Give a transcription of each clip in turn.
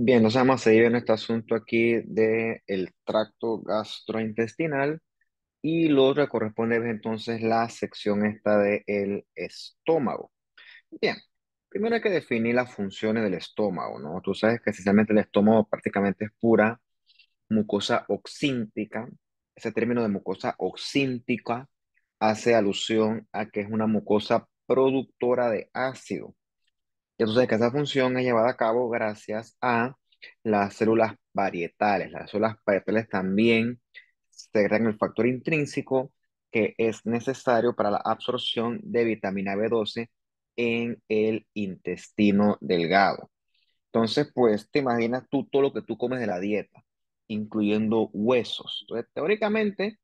Bien, nos vamos a seguir en este asunto aquí del tracto gastrointestinal y lo que corresponde es entonces la sección esta del estómago. Bien, primero hay que definir las funciones del estómago, ¿no? Tú sabes que esencialmente el estómago prácticamente es pura mucosa oxíntica. Ese término de mucosa oxíntica hace alusión a que es una mucosa productora de ácido entonces que esa función es llevada a cabo gracias a las células varietales. Las células parietales también secretan el factor intrínseco que es necesario para la absorción de vitamina B12 en el intestino delgado. Entonces, pues te imaginas tú todo lo que tú comes de la dieta, incluyendo huesos. Entonces, teóricamente,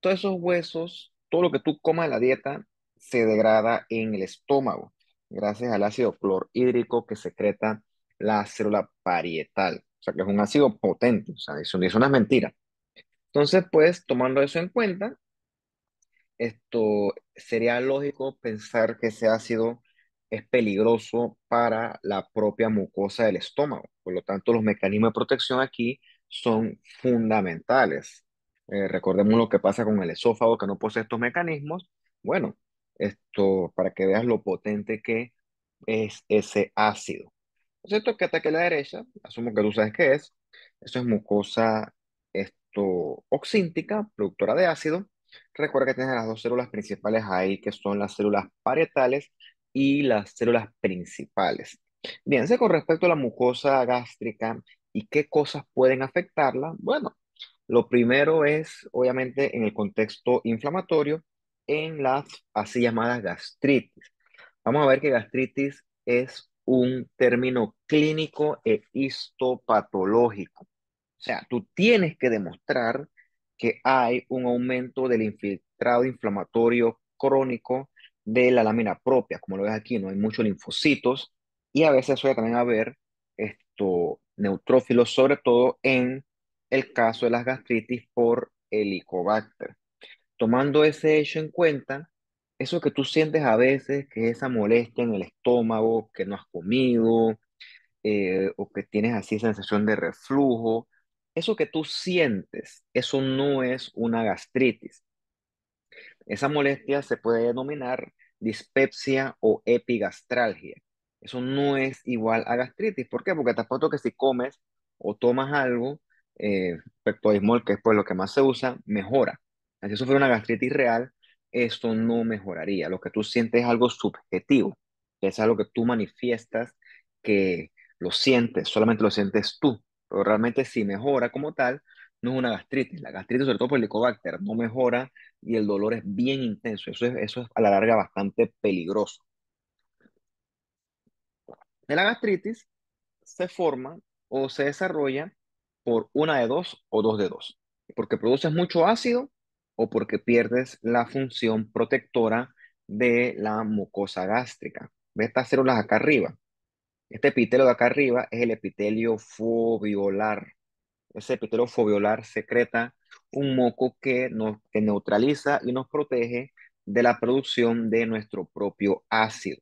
todos esos huesos, todo lo que tú comas de la dieta, se degrada en el estómago gracias al ácido clorhídrico que secreta la célula parietal. O sea, que es un ácido potente, o sea, eso, no es mentira. Entonces, pues, tomando eso en cuenta, esto sería lógico pensar que ese ácido es peligroso para la propia mucosa del estómago. Por lo tanto, los mecanismos de protección aquí son fundamentales. Eh, recordemos lo que pasa con el esófago que no posee estos mecanismos. Bueno, esto, para que veas lo potente que es ese ácido. Esto cierto que ataque a la derecha, asumo que tú sabes qué es, eso es mucosa esto, oxíntica, productora de ácido. Recuerda que tienes las dos células principales ahí, que son las células parietales y las células principales. Bien, con respecto a la mucosa gástrica y qué cosas pueden afectarla, bueno, lo primero es, obviamente, en el contexto inflamatorio, en las así llamadas gastritis. Vamos a ver que gastritis es un término clínico e histopatológico. O sea, tú tienes que demostrar que hay un aumento del infiltrado inflamatorio crónico de la lámina propia, como lo ves aquí, no hay muchos linfocitos y a veces suele también haber esto neutrófilos, sobre todo en el caso de las gastritis por Helicobacter tomando ese hecho en cuenta, eso que tú sientes a veces, que es esa molestia en el estómago, que no has comido, eh, o que tienes así sensación de reflujo, eso que tú sientes, eso no es una gastritis. Esa molestia se puede denominar dispepsia o epigastralgia. Eso no es igual a gastritis. ¿Por qué? Porque te apuesto que si comes o tomas algo, eh, pectoismol, que es pues lo que más se usa, mejora si eso fuera una gastritis real, esto no mejoraría. Lo que tú sientes es algo subjetivo, es algo que tú manifiestas, que lo sientes, solamente lo sientes tú. Pero realmente si mejora como tal, no es una gastritis. La gastritis, sobre todo por el licobacter, no mejora y el dolor es bien intenso. Eso es, eso es a la larga bastante peligroso. De la gastritis se forma o se desarrolla por una de dos o dos de dos, porque produces mucho ácido o porque pierdes la función protectora de la mucosa gástrica. Ve estas células acá arriba? Este epitelio de acá arriba es el epitelio fobiolar. Ese epitelio fobiolar secreta un moco que nos que neutraliza y nos protege de la producción de nuestro propio ácido.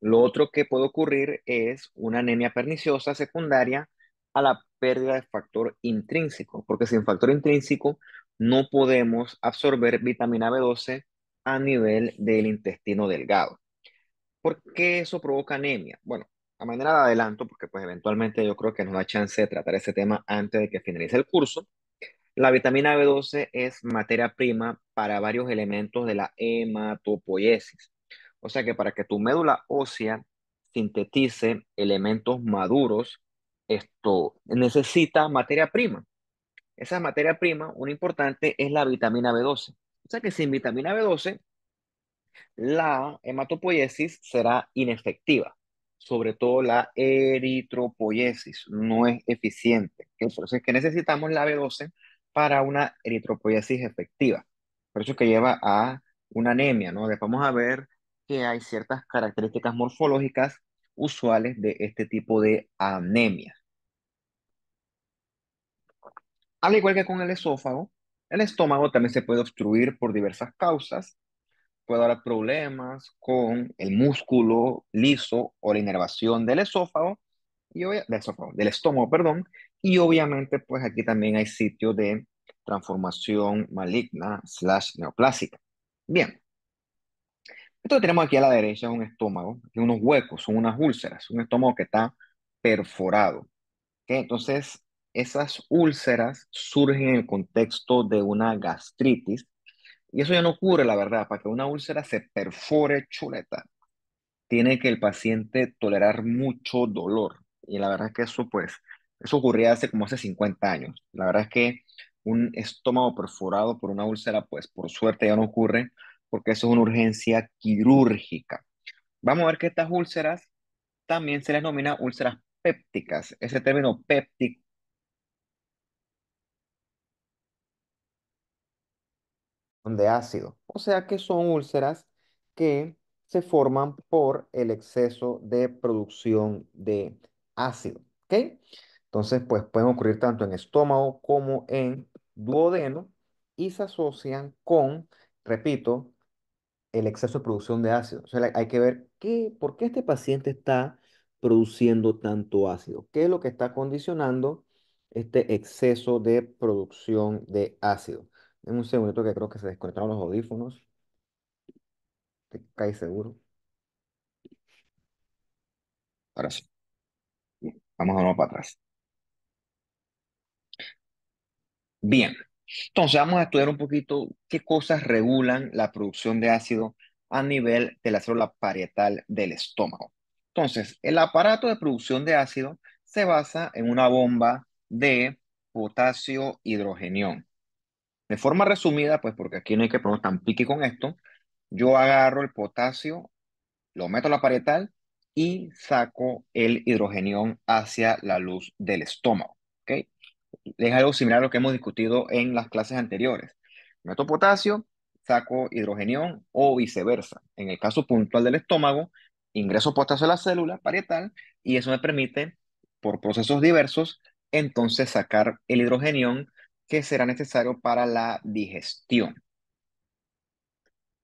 Lo otro que puede ocurrir es una anemia perniciosa secundaria a la pérdida de factor intrínseco, porque sin factor intrínseco no podemos absorber vitamina B12 a nivel del intestino delgado. ¿Por qué eso provoca anemia? Bueno, a manera de adelanto, porque pues eventualmente yo creo que nos da chance de tratar ese tema antes de que finalice el curso, la vitamina B12 es materia prima para varios elementos de la hematopoiesis. O sea que para que tu médula ósea sintetice elementos maduros, esto necesita materia prima esa materia prima, una importante es la vitamina B12. O sea que sin vitamina B12, la hematopoiesis será inefectiva, sobre todo la eritropoiesis, no es eficiente. Por eso que necesitamos la B12 para una eritropoiesis efectiva. Por eso que lleva a una anemia, ¿no? vamos a ver que hay ciertas características morfológicas usuales de este tipo de anemia. Al igual que con el esófago, el estómago también se puede obstruir por diversas causas. Puede haber problemas con el músculo liso o la inervación del esófago, y del, estómago, perdón, y obviamente pues aquí también hay sitio de transformación maligna slash neoplásica. Bien. Esto tenemos aquí a la derecha un estómago, unos huecos, son unas úlceras, un estómago que está perforado. Entonces, esas úlceras surgen en el contexto de una gastritis. Y eso ya no ocurre, la verdad, para que una úlcera se perfore chuleta, tiene que el paciente tolerar mucho dolor. Y la verdad es que eso, pues, eso ocurría hace como hace 50 años. La verdad es que un estómago perforado por una úlcera, pues, por suerte ya no ocurre, porque eso es una urgencia quirúrgica. Vamos a ver que estas úlceras también se les denomina úlceras pépticas. Ese término péptico de ácido, o sea que son úlceras que se forman por el exceso de producción de ácido. ¿ok? Entonces, pues pueden ocurrir tanto en estómago como en duodeno y se asocian con, repito, el exceso de producción de ácido. O sea, hay que ver qué, por qué este paciente está produciendo tanto ácido, qué es lo que está condicionando este exceso de producción de ácido. En un segundito que creo que se desconectaron los audífonos. Te cae seguro. Ahora sí. Vamos a uno para atrás. Bien. Entonces vamos a estudiar un poquito qué cosas regulan la producción de ácido a nivel de la célula parietal del estómago. Entonces, el aparato de producción de ácido se basa en una bomba de potasio hidrogenión. De forma resumida, pues porque aquí no hay que poner tan pique con esto, yo agarro el potasio, lo meto a la parietal y saco el hidrogenión hacia la luz del estómago. ¿okay? Es algo similar a lo que hemos discutido en las clases anteriores. Meto potasio, saco hidrogenión o viceversa. En el caso puntual del estómago, ingreso potasio a la célula parietal y eso me permite, por procesos diversos, entonces sacar el hidrogenión que será necesario para la digestión.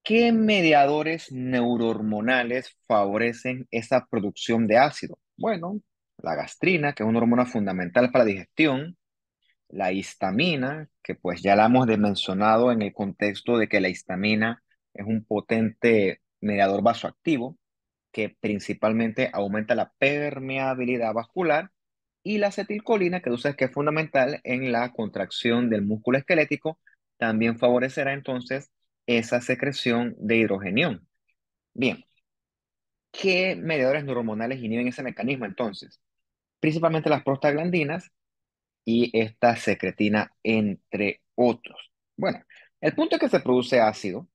¿Qué mediadores neurohormonales favorecen esa producción de ácido? Bueno, la gastrina, que es una hormona fundamental para la digestión, la histamina, que pues ya la hemos mencionado en el contexto de que la histamina es un potente mediador vasoactivo que principalmente aumenta la permeabilidad vascular y la acetilcolina, que tú sabes que es fundamental en la contracción del músculo esquelético, también favorecerá entonces esa secreción de hidrogenión. Bien, ¿qué mediadores hormonales inhiben ese mecanismo entonces? Principalmente las prostaglandinas y esta secretina, entre otros. Bueno, el punto es que se produce ácido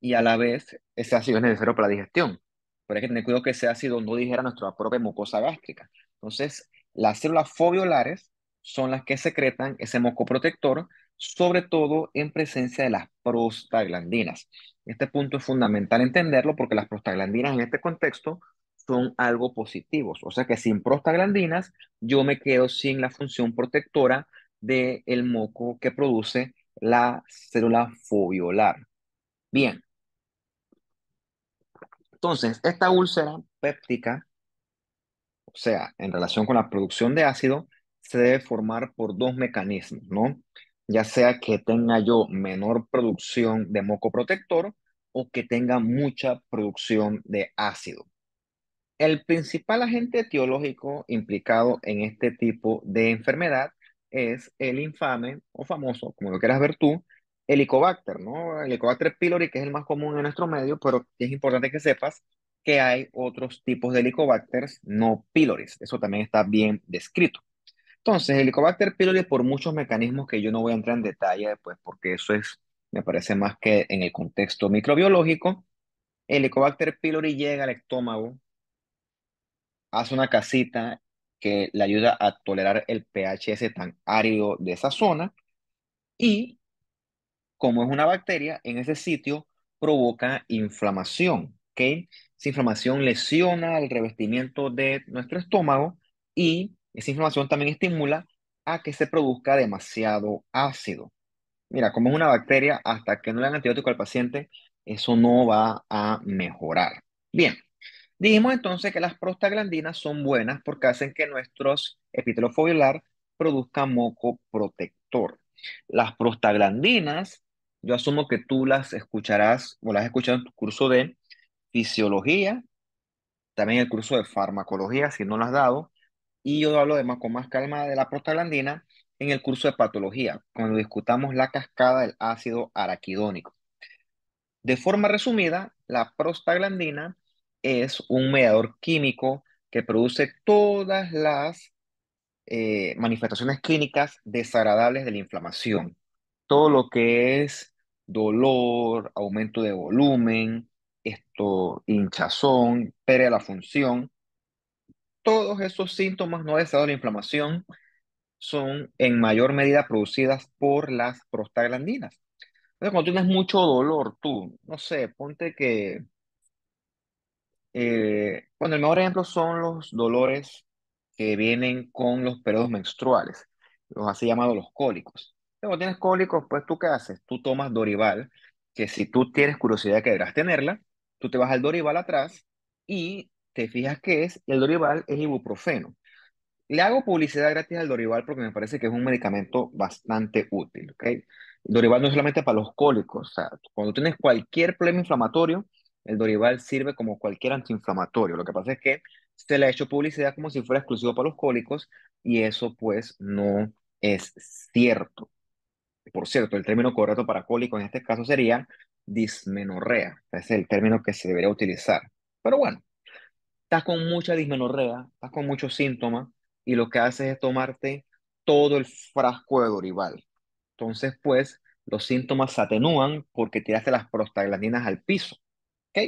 y a la vez ese ácido es necesario para la digestión, pero hay que tener cuidado que ese ácido no dijera nuestra propia mucosa gástrica. Entonces, las células foviolares son las que secretan ese moco protector, sobre todo en presencia de las prostaglandinas. Este punto es fundamental entenderlo porque las prostaglandinas en este contexto son algo positivos. O sea que sin prostaglandinas yo me quedo sin la función protectora del moco que produce la célula foviolar. Bien. Entonces, esta úlcera péptica o sea, en relación con la producción de ácido, se debe formar por dos mecanismos, ¿no? Ya sea que tenga yo menor producción de moco protector o que tenga mucha producción de ácido. El principal agente etiológico implicado en este tipo de enfermedad es el infame o famoso, como lo quieras ver tú, Helicobacter, ¿no? Helicobacter pylori, que es el más común en nuestro medio, pero es importante que sepas que hay otros tipos de helicobacters no pylori. Eso también está bien descrito. Entonces, helicobacter pylori por muchos mecanismos que yo no voy a entrar en detalle, después pues, porque eso es, me parece más que en el contexto microbiológico, el helicobacter pylori llega al estómago, hace una casita que le ayuda a tolerar el pHS tan árido de esa zona y como es una bacteria, en ese sitio provoca inflamación, ¿ok? Esa inflamación lesiona el revestimiento de nuestro estómago y esa inflamación también estimula a que se produzca demasiado ácido. Mira, como es una bacteria, hasta que no le dan antibiótico al paciente, eso no va a mejorar. Bien, dijimos entonces que las prostaglandinas son buenas porque hacen que nuestros epitelio produzca moco protector. Las prostaglandinas, yo asumo que tú las escucharás o las has escuchado en tu curso de fisiología, también el curso de farmacología, si no lo has dado, y yo hablo además con más calma de la prostaglandina en el curso de patología, cuando discutamos la cascada del ácido araquidónico. De forma resumida, la prostaglandina es un mediador químico que produce todas las eh, manifestaciones clínicas desagradables de la inflamación. Todo lo que es dolor, aumento de volumen, esto, hinchazón, pere de la función. Todos esos síntomas no deseados de la inflamación son en mayor medida producidas por las prostaglandinas. Entonces, cuando tienes mucho dolor, tú, no sé, ponte que... Eh, bueno, el mejor ejemplo son los dolores que vienen con los periodos menstruales, los así llamados los cólicos. Cuando tienes cólicos, pues tú qué haces? Tú tomas Dorival, que si tú tienes curiosidad que deberás tenerla, Tú te vas al Dorival atrás y te fijas que es, el Dorival es ibuprofeno. Le hago publicidad gratis al Dorival porque me parece que es un medicamento bastante útil, ¿ok? El Dorival no es solamente para los cólicos, o sea, cuando tienes cualquier problema inflamatorio, el Dorival sirve como cualquier antiinflamatorio. Lo que pasa es que se le ha hecho publicidad como si fuera exclusivo para los cólicos y eso pues no es cierto. Por cierto, el término correcto para cólicos en este caso sería dismenorrea. Es el término que se debería utilizar. Pero bueno, estás con mucha dismenorrea, estás con muchos síntomas y lo que haces es tomarte todo el frasco de Dorival. Entonces, pues, los síntomas se atenúan porque tiraste las prostaglandinas al piso. ¿Ok?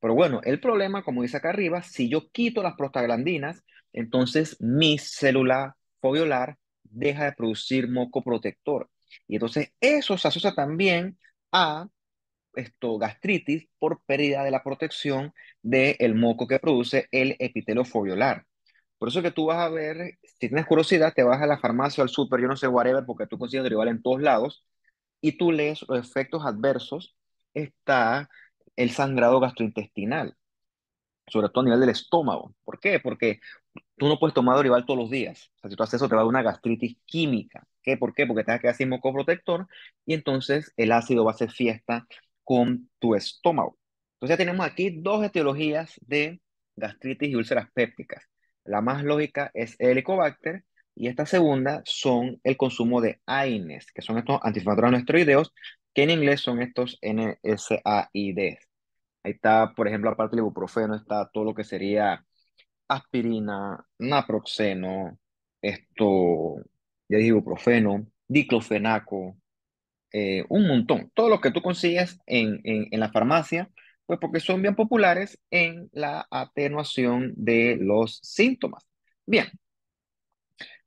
Pero bueno, el problema, como dice acá arriba, si yo quito las prostaglandinas, entonces mi célula foviolar deja de producir moco protector. Y entonces eso se asocia también a esto, gastritis por pérdida de la protección del el moco que produce el epitelio fobiolar Por eso que tú vas a ver, si tienes curiosidad, te vas a la farmacia o al súper, yo no sé, whatever, porque tú consigues derivar en todos lados, y tú lees los efectos adversos, está el sangrado gastrointestinal, sobre todo a nivel del estómago. ¿Por qué? Porque tú no puedes tomar derivar todos los días. O si tú haces eso, te va a dar una gastritis química. ¿Qué? ¿Por qué? Porque te vas a quedar sin moco protector y entonces el ácido va a hacer fiesta con tu estómago. Entonces ya tenemos aquí dos etiologías de gastritis y úlceras pépticas. La más lógica es el helicobacter y esta segunda son el consumo de AINES, que son estos antiinflamatorios esteroideos, que en inglés son estos NSAIDs. E Ahí está, por ejemplo, aparte del ibuprofeno, está todo lo que sería aspirina, naproxeno, esto, ya dije ibuprofeno, diclofenaco, eh, un montón. Todos los que tú consigues en, la farmacia, pues porque son bien populares en la atenuación de los síntomas. Bien,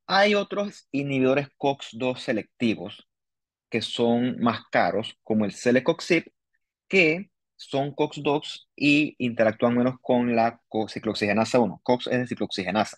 hay otros inhibidores COX-2 selectivos que son más caros, como el Celecoxib, que son COX-2 y interactúan menos con la ciclooxigenasa 1. COX es de ciclooxigenasa.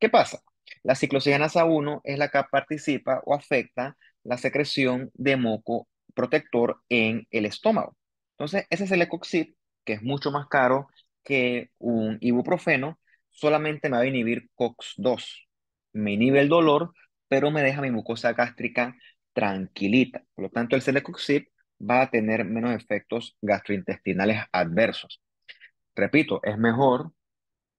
¿Qué pasa? La ciclooxigenasa 1 es la que participa o afecta la secreción de moco protector en el estómago. Entonces, ese es que es mucho más caro que un ibuprofeno, solamente me va a inhibir COX-2. Me inhibe el dolor, pero me deja mi mucosa gástrica tranquilita. Por lo tanto, el Celecoxib va a tener menos efectos gastrointestinales adversos. Repito, es mejor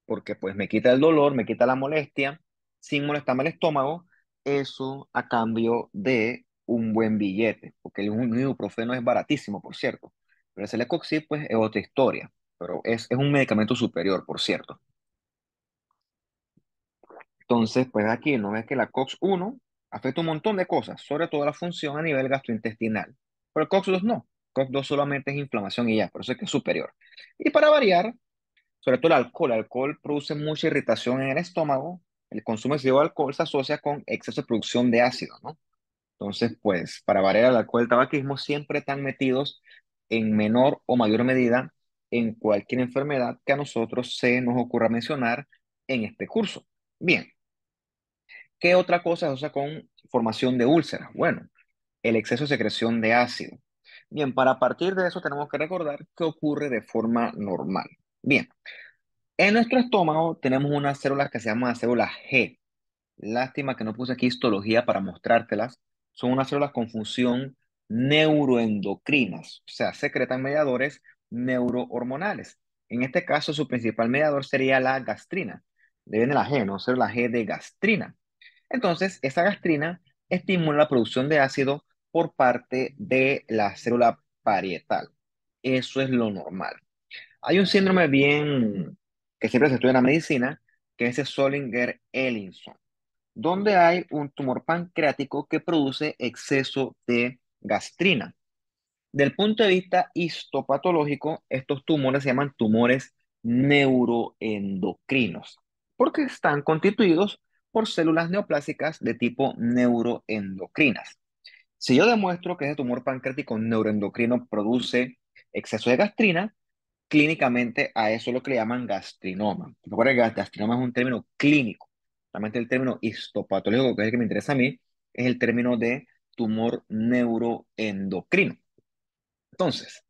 porque pues me quita el dolor, me quita la molestia, sin molestarme el estómago, eso a cambio de un buen billete, porque el ibuprofeno es baratísimo, por cierto, pero el Celecoxib pues es otra historia, pero es, un medicamento superior, por cierto. Entonces, pues aquí no ve que la COX-1 afecta un montón de cosas, sobre todo la función a nivel gastrointestinal, pero el COX-2 no, COX-2 solamente es inflamación y ya, por eso que es superior. Y para variar, sobre todo el alcohol, el alcohol produce mucha irritación en el estómago, el consumo excesivo de alcohol se asocia con exceso de producción de ácido, ¿no? Entonces, pues, para variar el alcohol y el tabaquismo, siempre están metidos en menor o mayor medida en cualquier enfermedad que a nosotros se nos ocurra mencionar en este curso. Bien, ¿qué otra cosa se asocia con formación de úlceras? Bueno, el exceso de secreción de ácido. Bien, para partir de eso tenemos que recordar qué ocurre de forma normal. Bien, en nuestro estómago tenemos unas células que se llaman células G. Lástima que no puse aquí histología para mostrártelas. Son unas células con función neuroendocrinas, o sea, secretan mediadores neurohormonales. En este caso, su principal mediador sería la gastrina. De viene la G, ¿no? Célula G de gastrina. Entonces, esa gastrina estimula la producción de ácido por parte de la célula parietal. Eso es lo normal. Hay un síndrome bien que siempre se estudia en la medicina, que es el Solinger-Ellison, donde hay un tumor pancreático que produce exceso de gastrina. Del punto de vista histopatológico, estos tumores se llaman tumores neuroendocrinos, porque están constituidos por células neoplásicas de tipo neuroendocrinas. Si yo demuestro que ese tumor pancreático neuroendocrino produce exceso de gastrina, clínicamente a eso lo que le llaman gastrinoma. Recuerda que gastrinoma es un término clínico. Realmente el término histopatológico, que es el que me interesa a mí, es el término de tumor neuroendocrino. Entonces,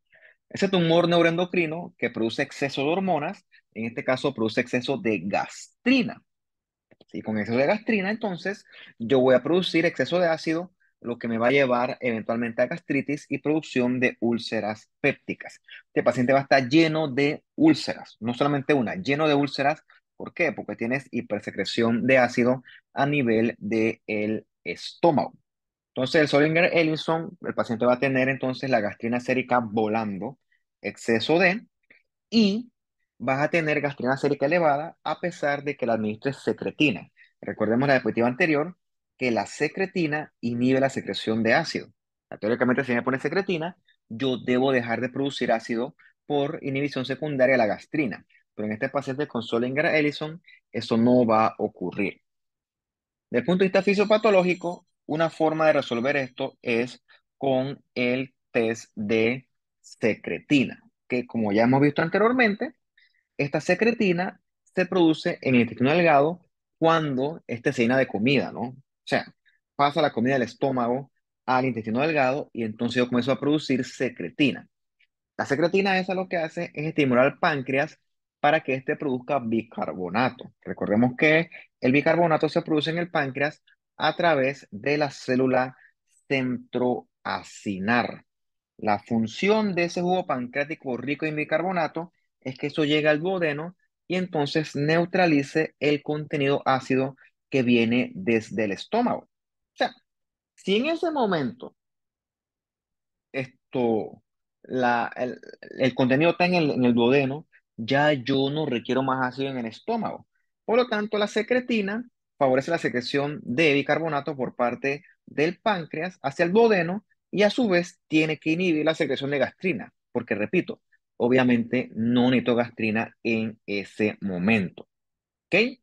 ese tumor neuroendocrino que produce exceso de hormonas, en este caso produce exceso de gastrina. Y con exceso de gastrina, entonces, yo voy a producir exceso de ácido lo que me va a llevar eventualmente a gastritis y producción de úlceras pépticas. Este paciente va a estar lleno de úlceras, no solamente una, lleno de úlceras. ¿Por qué? Porque tienes hipersecreción de ácido a nivel del de estómago. Entonces, el Solinger Ellison, el paciente va a tener entonces la gastrina sérica volando, exceso de, y vas a tener gastrina sérica elevada a pesar de que la administres secretina. Recordemos la diapositiva anterior, que la secretina inhibe la secreción de ácido. Ah, teóricamente, si me pone secretina, yo debo dejar de producir ácido por inhibición secundaria de la gastrina. Pero en este paciente con Solinger e Ellison, eso no va a ocurrir. Desde el punto de vista fisiopatológico, una forma de resolver esto es con el test de secretina, que como ya hemos visto anteriormente, esta secretina se produce en el intestino delgado cuando este se llena de comida, ¿no? O sea, pasa la comida del estómago al intestino delgado y entonces yo comienzo a producir secretina. La secretina esa lo que hace es estimular al páncreas para que éste produzca bicarbonato. Recordemos que el bicarbonato se produce en el páncreas a través de la célula centroacinar. La función de ese jugo pancreático rico en bicarbonato es que eso llega al duodeno y entonces neutralice el contenido ácido que viene desde el estómago. O sea, si en ese momento esto, la, el, contenido está en el, en el duodeno, ya yo no requiero más ácido en el estómago. Por lo tanto, la secretina favorece la secreción de bicarbonato por parte del páncreas hacia el duodeno y a su vez tiene que inhibir la secreción de gastrina, porque repito, obviamente no necesito gastrina en ese momento. ¿Ok?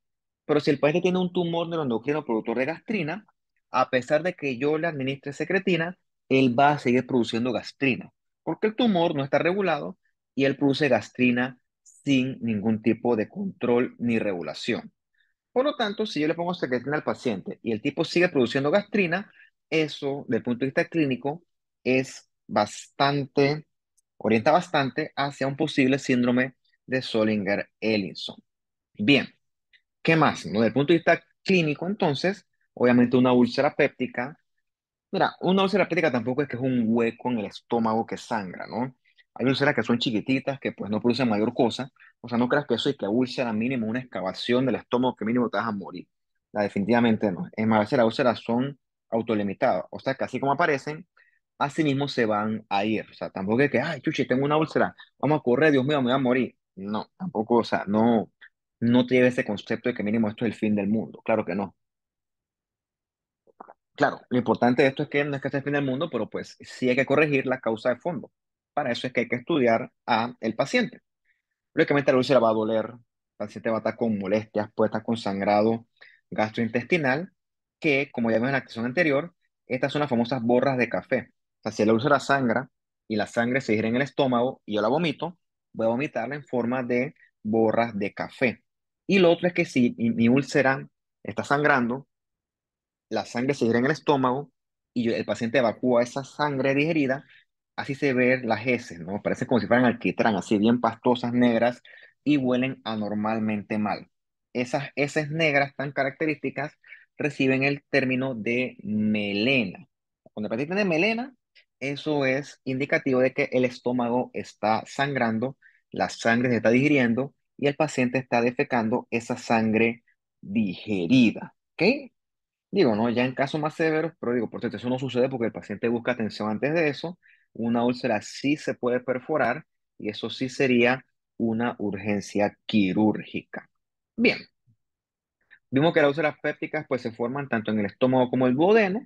Pero si el paciente tiene un tumor neuroendocrino productor de gastrina, a pesar de que yo le administre secretina, él va a seguir produciendo gastrina, porque el tumor no está regulado y él produce gastrina sin ningún tipo de control ni regulación. Por lo tanto, si yo le pongo secretina al paciente y el tipo sigue produciendo gastrina, eso, desde el punto de vista clínico, es bastante, orienta bastante hacia un posible síndrome de Solinger-Ellison. Bien, ¿Qué más? ¿No? Desde el punto de vista clínico, entonces, obviamente una úlcera péptica. Mira, una úlcera péptica tampoco es que es un hueco en el estómago que sangra, ¿no? Hay úlceras que son chiquititas, que pues no producen mayor cosa. O sea, no creas que eso es que úlcera mínimo, una excavación del estómago que mínimo te vas a morir. La, definitivamente no. Es más, las úlceras son autolimitadas. O sea, que así como aparecen, así mismo se van a ir. O sea, tampoco es que, ay, chuchi, tengo una úlcera, vamos a correr, Dios mío, me voy a morir. No, tampoco, o sea, no, no tiene ese concepto de que mínimo esto es el fin del mundo. Claro que no. Claro, lo importante de esto es que no es que sea el fin del mundo, pero pues sí hay que corregir la causa de fondo. Para eso es que hay que estudiar a el paciente. Lógicamente la úlcera va a doler, el paciente va a estar con molestias, puede estar con sangrado gastrointestinal, que como ya vimos en la acción anterior, estas son las famosas borras de café. O sea, si la úlcera sangra y la sangre se gira en el estómago y yo la vomito, voy a vomitarla en forma de borras de café. Y lo otro es que si mi, úlcera está sangrando, la sangre se digiere en el estómago y el paciente evacúa esa sangre digerida, así se ven las heces, ¿no? Parecen como si fueran alquitrán, así bien pastosas, negras y huelen anormalmente mal. Esas heces negras tan características reciben el término de melena. Cuando el paciente tiene melena, eso es indicativo de que el estómago está sangrando, la sangre se está digiriendo y el paciente está defecando esa sangre digerida. ¿Ok? Digo, no, ya en casos más severos, pero digo, por cierto, eso no sucede porque el paciente busca atención antes de eso. Una úlcera sí se puede perforar y eso sí sería una urgencia quirúrgica. Bien. Vimos que las úlceras pépticas pues se forman tanto en el estómago como el duodeno.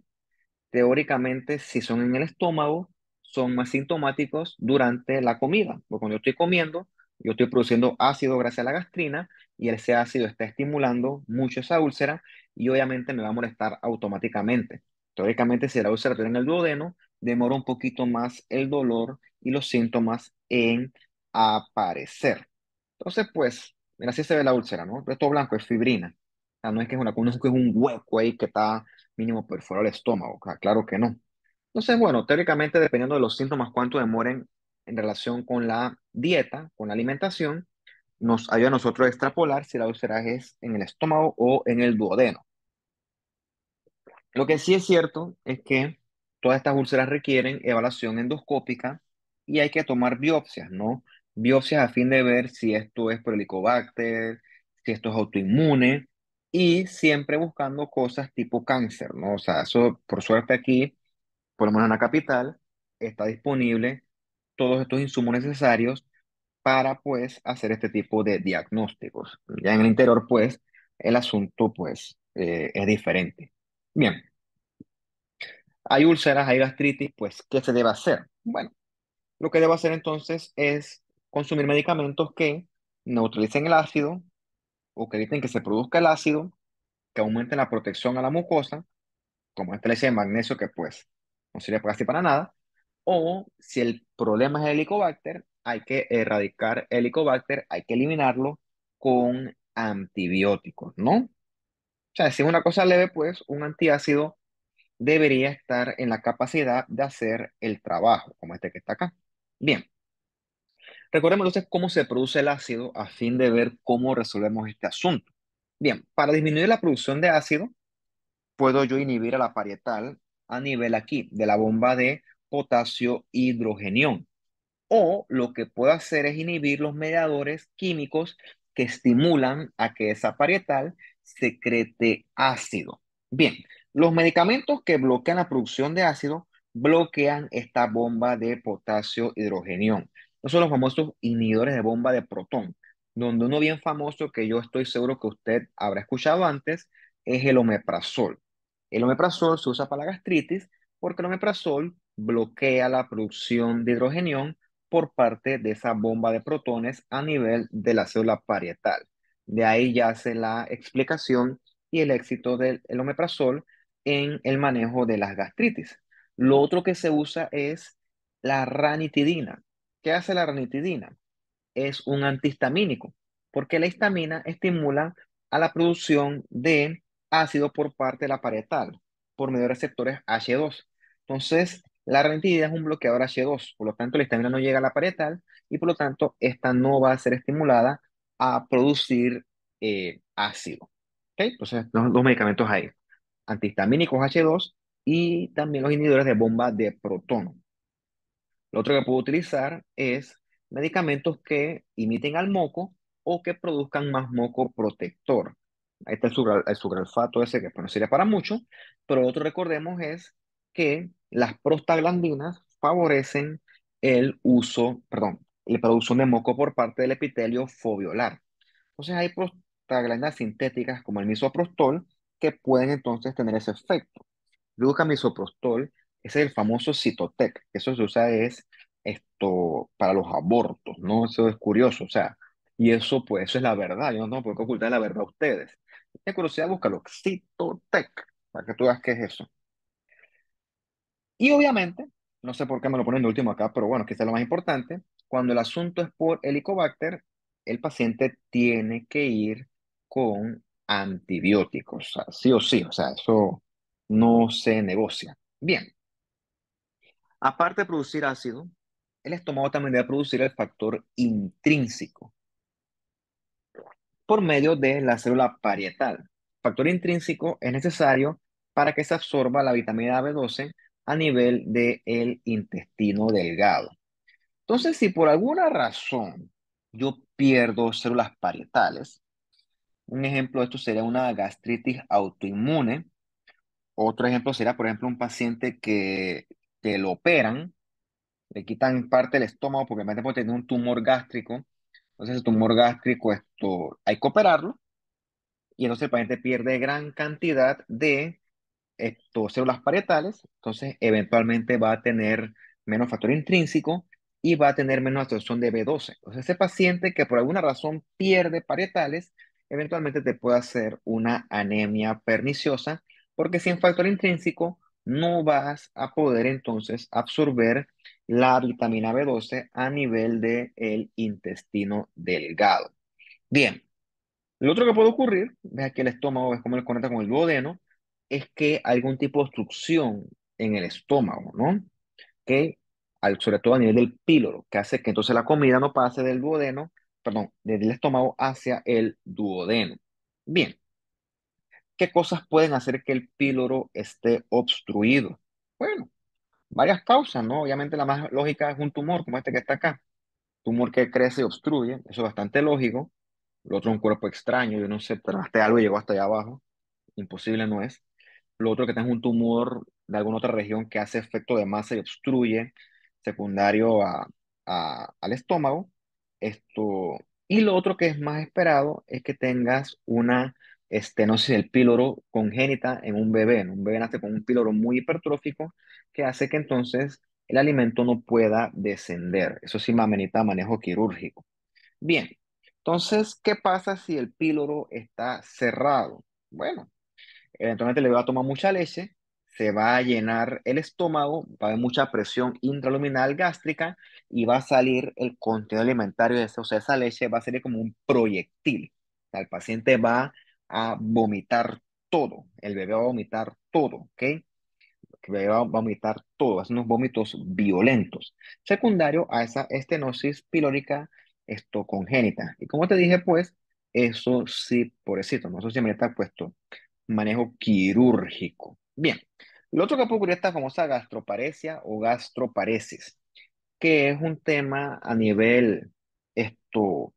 Teóricamente, si son en el estómago, son más sintomáticos durante la comida. Porque cuando yo estoy comiendo, yo estoy produciendo ácido gracias a la gastrina y ese ácido está estimulando mucho esa úlcera y obviamente me va a molestar automáticamente. Teóricamente, si la úlcera está en el duodeno, demora un poquito más el dolor y los síntomas en aparecer. Entonces, pues, mira, así se ve la úlcera, ¿no? Esto blanco es fibrina. O sea, no es que es una es un hueco ahí que está mínimo perforado el estómago. claro que no. Entonces, bueno, teóricamente, dependiendo de los síntomas, cuánto demoren en relación con la dieta, con la alimentación, nos ayuda a nosotros a extrapolar si la úlcera es en el estómago o en el duodeno. Lo que sí es cierto es que todas estas úlceras requieren evaluación endoscópica y hay que tomar biopsias, ¿no? Biopsias a fin de ver si esto es Helicobacter, si esto es autoinmune y siempre buscando cosas tipo cáncer, ¿no? O sea, eso por suerte aquí, por lo menos en la capital, está disponible todos estos insumos necesarios para pues hacer este tipo de diagnósticos. Ya en el interior pues el asunto pues eh, es diferente. Bien, hay úlceras, hay gastritis, pues ¿qué se debe hacer? Bueno, lo que debo hacer entonces es consumir medicamentos que neutralicen el ácido o que eviten que se produzca el ácido, que aumenten la protección a la mucosa, como esta leche de magnesio que pues no sirve así para nada, o si el problema es el helicobacter, hay que erradicar el helicobacter, hay que eliminarlo con antibióticos, ¿no? O sea, si es una cosa leve, pues un antiácido debería estar en la capacidad de hacer el trabajo, como este que está acá. Bien. Recordemos entonces cómo se produce el ácido a fin de ver cómo resolvemos este asunto. Bien, para disminuir la producción de ácido, puedo yo inhibir a la parietal a nivel aquí de la bomba de potasio hidrogenión. O lo que puede hacer es inhibir los mediadores químicos que estimulan a que esa parietal secrete ácido. Bien, los medicamentos que bloquean la producción de ácido bloquean esta bomba de potasio hidrogenión. son los famosos inhibidores de bomba de protón, donde uno bien famoso que yo estoy seguro que usted habrá escuchado antes es el omeprazol. El omeprazol se usa para la gastritis porque el omeprazol bloquea la producción de hidrogenión por parte de esa bomba de protones a nivel de la célula parietal. De ahí ya se la explicación y el éxito del omeprazol en el manejo de las gastritis. Lo otro que se usa es la ranitidina. ¿Qué hace la ranitidina? Es un antihistamínico, porque la histamina estimula a la producción de ácido por parte de la parietal por medio de receptores H2. Entonces, la ranitidina es un bloqueador H2, por lo tanto la histamina no llega a la parietal y por lo tanto esta no va a ser estimulada a producir eh, ácido. ¿Okay? Entonces, los dos medicamentos ahí, antihistamínicos H2 y también los inhibidores de bomba de protono. Lo otro que puedo utilizar es medicamentos que imiten al moco o que produzcan más moco protector. Ahí está el, sugralfato ese que no sirve para mucho, pero otro recordemos es que las prostaglandinas favorecen el uso, perdón, la producción de moco por parte del epitelio foviolar. Entonces hay prostaglandinas sintéticas como el misoprostol que pueden entonces tener ese efecto. Busca misoprostol, ese es el famoso Citotec, eso se usa es esto para los abortos, ¿no? Eso es curioso, o sea, y eso pues es la verdad, yo no tengo por qué ocultar la verdad a ustedes. Es curiosidad, búscalo, Citotec, para que tú veas qué es eso. Y obviamente, no sé por qué me lo ponen de último acá, pero bueno, que es lo más importante, cuando el asunto es por helicobacter, el paciente tiene que ir con antibióticos, sí o sí, o sea, eso no se negocia. Bien. Aparte de producir ácido, el estómago también debe producir el factor intrínseco por medio de la célula parietal. El factor intrínseco es necesario para que se absorba la vitamina B12 a nivel del intestino delgado. Entonces, si por alguna razón yo pierdo células parietales, un ejemplo de esto sería una gastritis autoinmune, otro ejemplo sería, por ejemplo, un paciente que, que lo operan, le quitan parte del estómago porque me puede tener un tumor gástrico, entonces el tumor gástrico esto, hay que operarlo, y entonces el paciente pierde gran cantidad de esto, células parietales, entonces eventualmente va a tener menos factor intrínseco y va a tener menos absorción de B12. Entonces ese paciente que por alguna razón pierde parietales, eventualmente te puede hacer una anemia perniciosa, porque sin factor intrínseco no vas a poder entonces absorber la vitamina B12 a nivel del el intestino delgado. Bien, lo otro que puede ocurrir, ve aquí el estómago es como el conecta con el duodeno, es que hay algún tipo de obstrucción en el estómago, ¿no? Que, sobre todo a nivel del píloro, que hace que entonces la comida no pase del duodeno, perdón, del estómago hacia el duodeno. Bien, ¿qué cosas pueden hacer que el píloro esté obstruido? Bueno, varias causas, ¿no? Obviamente la más lógica es un tumor como este que está acá. Tumor que crece y obstruye, eso es bastante lógico. El otro es un cuerpo extraño, yo no sé, traste algo y llegó hasta allá abajo. Imposible no es. Lo otro que tengas un tumor de alguna otra región que hace efecto de masa y obstruye, secundario al estómago. Esto, y lo otro que es más esperado es que tengas una estenosis del píloro congénita en un bebé. En un bebé nace con un píloro muy hipertrófico que hace que entonces el alimento no pueda descender. Eso sí amenita manejo quirúrgico. Bien, entonces, ¿qué pasa si el píloro está cerrado? Bueno, eventualmente le va a tomar mucha leche, se va a llenar el estómago, va a haber mucha presión intraluminal gástrica y va a salir el contenido alimentario de esa, o sea, esa leche va a salir como un proyectil. el paciente va a vomitar todo, el bebé va a vomitar todo, ¿ok? El bebé va a vomitar todo, ser unos vómitos violentos, secundario a esa estenosis pilórica esto congénita. Y como te dije, pues, eso sí, pobrecito, no sé si me está puesto manejo quirúrgico. Bien, lo otro que puede es esta famosa gastroparesia o gastroparesis, que es un tema a nivel esto,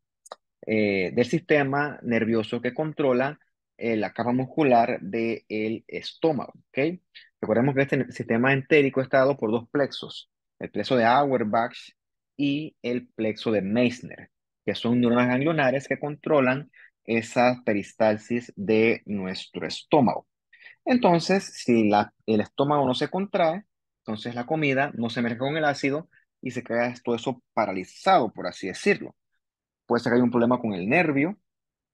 eh, del sistema nervioso que controla eh, la capa muscular del estómago. ¿okay? Recordemos que este sistema entérico está dado por dos plexos, el plexo de Auerbach y el plexo de Meissner, que son neuronas ganglionares que controlan esa peristalsis de nuestro estómago. Entonces, si el estómago no se contrae, entonces la comida no se mezcla con el ácido y se queda todo eso paralizado, por así decirlo. Puede ser que haya un problema con el nervio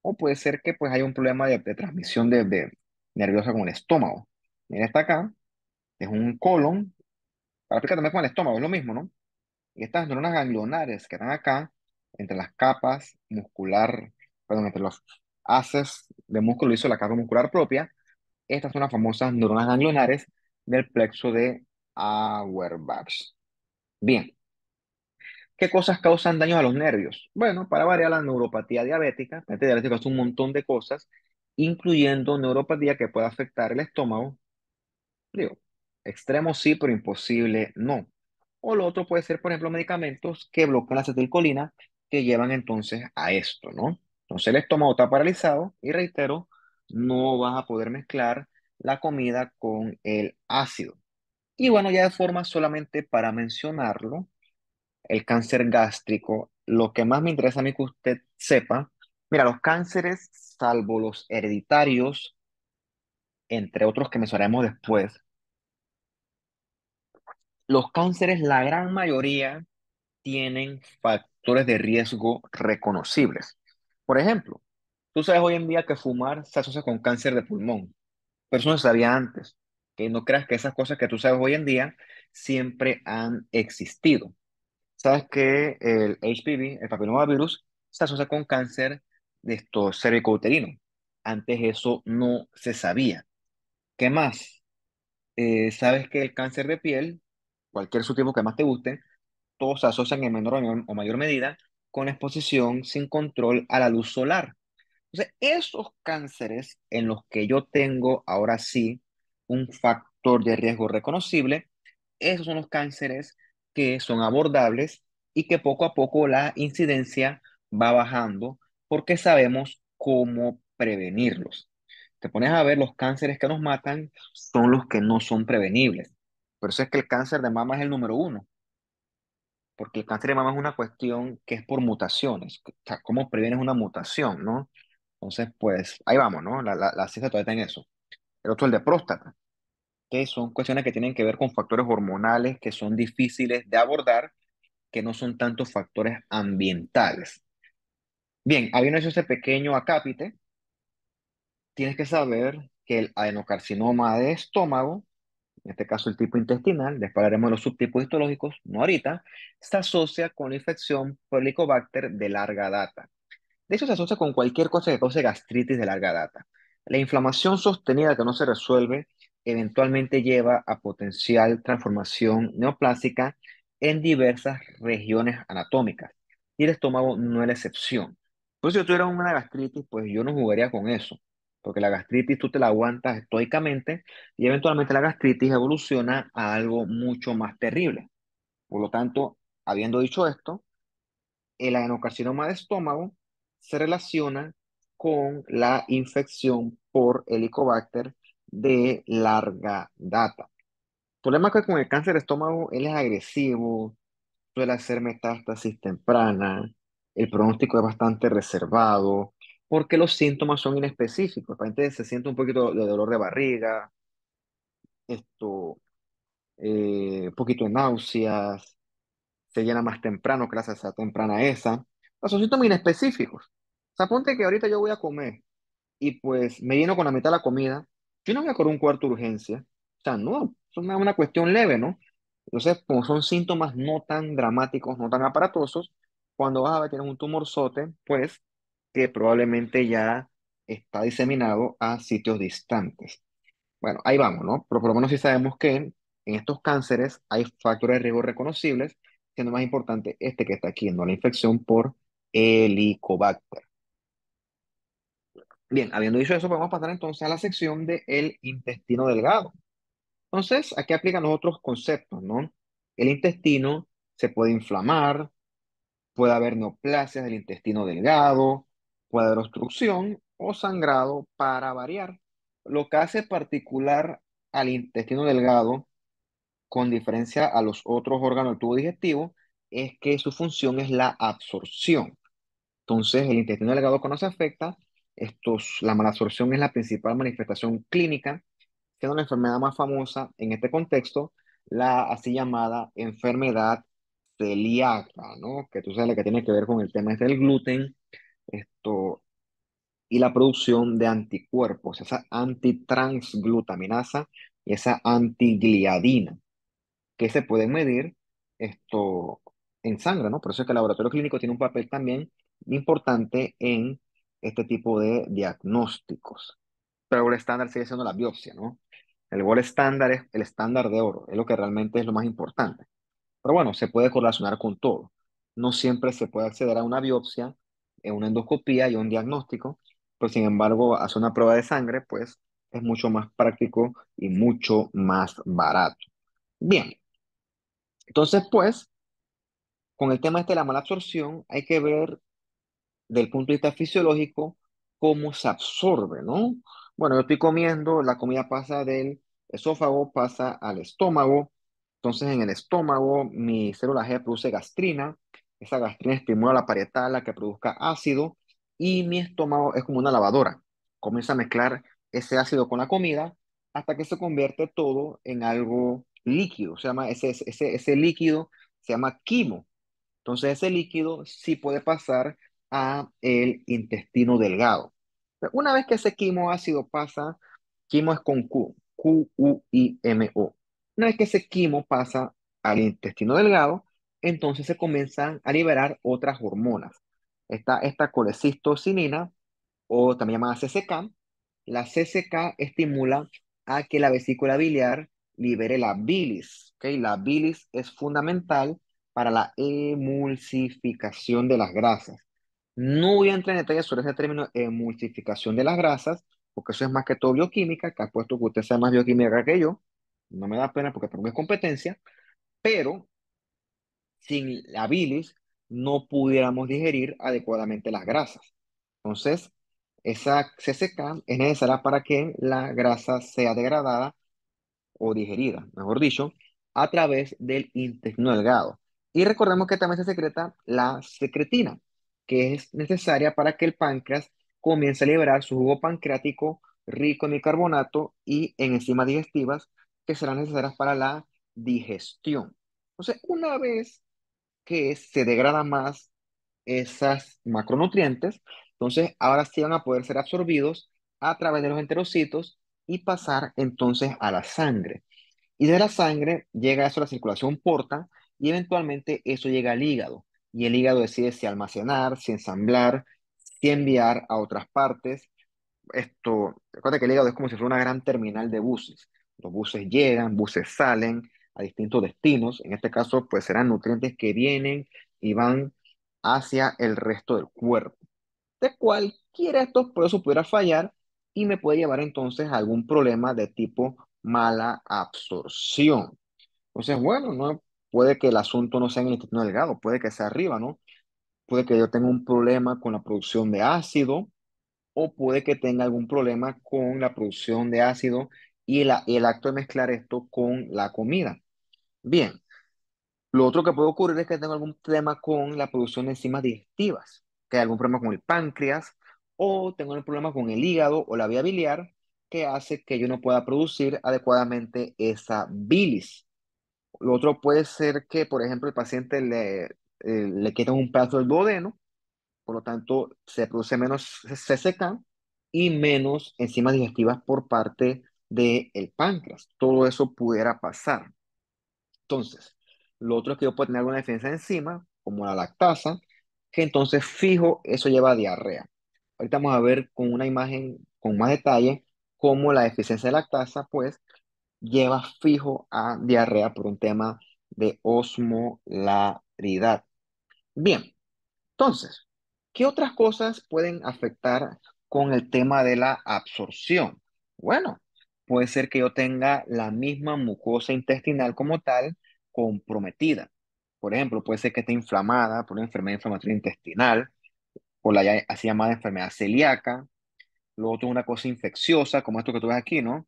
o puede ser que pues haya un problema de, transmisión de, nerviosa con el estómago. Miren esta acá, es un colon, para aplicar también con el estómago, es lo mismo, ¿no? Y estas neuronas ganglionares que están acá, entre las capas muscular perdón, entre los haces de músculo hizo la carga muscular propia, estas son las famosas neuronas ganglionares del plexo de Auerbach. Bien. ¿Qué cosas causan daños a los nervios? Bueno, para variar la neuropatía diabética, la diabética es un montón de cosas, incluyendo neuropatía que puede afectar el estómago. Digo, extremo sí, pero imposible no. O lo otro puede ser, por ejemplo, medicamentos que bloquean la acetilcolina que llevan entonces a esto, ¿no? Entonces el estómago está paralizado y reitero, no vas a poder mezclar la comida con el ácido. Y bueno, ya de forma solamente para mencionarlo, el cáncer gástrico, lo que más me interesa a mí que usted sepa, mira, los cánceres, salvo los hereditarios, entre otros que mencionaremos después, los cánceres, la gran mayoría, tienen factores de riesgo reconocibles. Por ejemplo, tú sabes hoy en día que fumar se asocia con cáncer de pulmón, pero eso no se sabía antes. Que no creas que esas cosas que tú sabes hoy en día siempre han existido. Sabes que el HPV, el papilomavirus, se asocia con cáncer de esto cervicouterino. Antes eso no se sabía. ¿Qué más? Eh, sabes que el cáncer de piel, cualquier subtipo que más te guste, todos se asocian en menor o mayor medida con exposición sin control a la luz solar. Entonces, esos cánceres en los que yo tengo ahora sí un factor de riesgo reconocible, esos son los cánceres que son abordables y que poco a poco la incidencia va bajando porque sabemos cómo prevenirlos. Te pones a ver los cánceres que nos matan son los que no son prevenibles. Por eso es que el cáncer de mama es el número uno, porque el cáncer de mama es una cuestión que es por mutaciones, o sea, cómo previenes una mutación, ¿no? Entonces, pues ahí vamos, ¿no? La, la ciencia todavía está en eso. El otro, el de próstata, que son cuestiones que tienen que ver con factores hormonales que son difíciles de abordar, que no son tantos factores ambientales. Bien, habiendo hecho ese pequeño acápite, tienes que saber que el adenocarcinoma de estómago en este caso el tipo intestinal, después hablaremos de los subtipos histológicos, no ahorita, se asocia con la infección por Helicobacter de larga data. De hecho, se asocia con cualquier cosa que cause gastritis de larga data. La inflamación sostenida que no se resuelve eventualmente lleva a potencial transformación neoplásica en diversas regiones anatómicas. Y el estómago no es la excepción. Pues si yo tuviera una gastritis, pues yo no jugaría con eso porque la gastritis tú te la aguantas estoicamente y eventualmente la gastritis evoluciona a algo mucho más terrible. Por lo tanto, habiendo dicho esto, el adenocarcinoma de estómago se relaciona con la infección por helicobacter de larga data. El problema es que con el cáncer de estómago él es agresivo, suele hacer metástasis temprana, el pronóstico es bastante reservado, porque los síntomas son inespecíficos. La gente se siente un poquito de dolor de barriga, esto, eh, un poquito de náuseas, se llena más temprano, gracias a esa temprana esa. son síntomas inespecíficos. O sea, ponte que ahorita yo voy a comer y pues me lleno con la mitad de la comida, yo no voy a correr un cuarto de urgencia. O sea, no, es una, cuestión leve, ¿no? Entonces, como son síntomas no tan dramáticos, no tan aparatosos, cuando vas a ver tienes un tumorzote, pues que probablemente ya está diseminado a sitios distantes. Bueno, ahí vamos, ¿no? Pero por lo menos sí sabemos que en estos cánceres hay factores de riesgo reconocibles, siendo más importante este que está aquí, ¿no? La infección por Helicobacter. Bien, habiendo dicho eso, vamos a pasar entonces a la sección del el intestino delgado. Entonces, aquí aplican otros conceptos, ¿no? El intestino se puede inflamar, puede haber neoplasias del intestino delgado, de obstrucción o sangrado para variar, lo que hace particular al intestino delgado con diferencia a los otros órganos del tubo digestivo es que su función es la absorción. Entonces, el intestino delgado cuando se afecta, estos, la malabsorción es la principal manifestación clínica, siendo la enfermedad más famosa en este contexto, la así llamada enfermedad celíaca, Que tú sabes que tiene que ver con el tema este del gluten, esto, y la producción de anticuerpos, esa antitransglutaminasa y esa antigliadina, que se pueden medir esto en sangre, ¿no? Por eso es que el laboratorio clínico tiene un papel también importante en este tipo de diagnósticos. Pero el estándar sigue siendo la biopsia, ¿no? El gol estándar es el estándar de oro, es lo que realmente es lo más importante. Pero bueno, se puede correlacionar con todo. No siempre se puede acceder a una biopsia eh, una endoscopía y un diagnóstico, pues sin embargo, hacer una prueba de sangre, pues es mucho más práctico y mucho más barato. Bien, entonces, pues, con el tema este de la mala absorción, hay que ver del punto de vista fisiológico cómo se absorbe, ¿no? Bueno, yo estoy comiendo, la comida pasa del esófago, pasa al estómago, entonces en el estómago mi célula G produce gastrina, esa gastrina estimula la la que produzca ácido y mi estómago es como una lavadora. Comienza a mezclar ese ácido con la comida hasta que se convierte todo en algo líquido. Se llama ese, ese, ese líquido se llama quimo. Entonces ese líquido sí puede pasar a el intestino delgado. una vez que ese quimo ácido pasa, quimo es con Q, Q-U-I-M-O. Una vez que ese quimo pasa al intestino delgado, entonces se comienzan a liberar otras hormonas. Está esta colecistocinina o también llamada CCK. La CCK estimula a que la vesícula biliar libere la bilis. ¿okay? La bilis es fundamental para la emulsificación de las grasas. No voy a entrar en detalles sobre ese término emulsificación de las grasas, porque eso es más que todo bioquímica, que apuesto que usted sea más bioquímica que yo. No me da pena porque tengo es competencia, pero sin la bilis no pudiéramos digerir adecuadamente las grasas. Entonces, esa CCK es necesaria para que la grasa sea degradada o digerida, mejor dicho, a través del intestino delgado. Y recordemos que también se secreta la secretina, que es necesaria para que el páncreas comience a liberar su jugo pancreático rico en bicarbonato y en enzimas digestivas que serán necesarias para la digestión. Entonces, una vez que se degrada más esas macronutrientes, entonces ahora sí van a poder ser absorbidos a través de los enterocitos y pasar entonces a la sangre. Y de la sangre llega eso a la circulación porta y eventualmente eso llega al hígado. Y el hígado decide si almacenar, si ensamblar, si enviar a otras partes. Esto, recuerda que el hígado es como si fuera una gran terminal de buses. Los buses llegan, buses salen, a distintos destinos. En este caso, pues serán nutrientes que vienen y van hacia el resto del cuerpo. De cualquiera de estos procesos pudiera fallar y me puede llevar entonces a algún problema de tipo mala absorción. Entonces, bueno, no puede que el asunto no sea en el intestino delgado, puede que sea arriba, ¿no? Puede que yo tenga un problema con la producción de ácido o puede que tenga algún problema con la producción de ácido y el acto de mezclar esto con la comida. Bien, lo otro que puede ocurrir es que tenga algún problema con la producción de enzimas digestivas, que hay algún problema con el páncreas o tengo un problema con el hígado o la vía biliar que hace que yo no pueda producir adecuadamente esa bilis. Lo otro puede ser que, por ejemplo, el paciente le, eh, un pedazo del duodeno, por lo tanto se produce menos CCK y menos enzimas digestivas por parte del el páncreas. Todo eso pudiera pasar. Entonces, lo otro es que yo puedo tener alguna deficiencia encima como la lactasa, que entonces fijo, eso lleva a diarrea. Ahorita vamos a ver con una imagen con más detalle cómo la deficiencia de lactasa, pues, lleva fijo a diarrea por un tema de osmolaridad. Bien, entonces, ¿qué otras cosas pueden afectar con el tema de la absorción? Bueno, puede ser que yo tenga la misma mucosa intestinal como tal, comprometida. Por ejemplo, puede ser que esté inflamada por una enfermedad inflamatoria intestinal, por la así llamada enfermedad celíaca. Luego tú una cosa infecciosa, como esto que tú ves aquí, ¿no?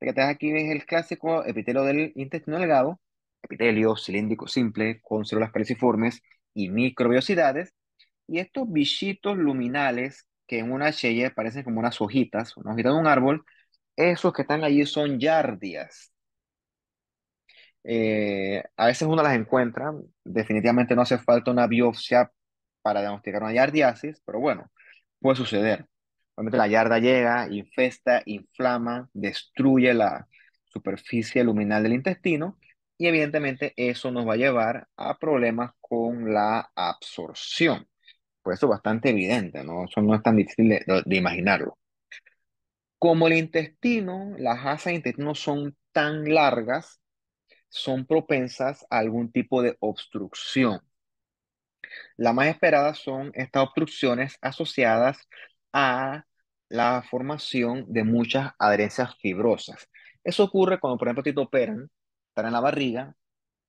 Lo que ves el clásico epitelio del intestino delgado, epitelio cilíndrico simple con células caliciformes y microbiosidades. Y estos bichitos luminales que en una cheye parecen como unas hojitas, una hojita de un árbol, esos que están allí son yardias, eh, a veces uno las encuentra, definitivamente no hace falta una biopsia para diagnosticar una yardiasis, pero bueno, puede suceder. Obviamente la yarda llega, infesta, inflama, destruye la superficie luminal del intestino y evidentemente eso nos va a llevar a problemas con la absorción. por pues eso es bastante evidente, ¿no? Eso no es tan difícil de, imaginarlo. Como el intestino, las asas del intestino son tan largas, son propensas a algún tipo de obstrucción. La más esperada son estas obstrucciones asociadas a la formación de muchas adherencias fibrosas. Eso ocurre cuando, por ejemplo, te operan, están en la barriga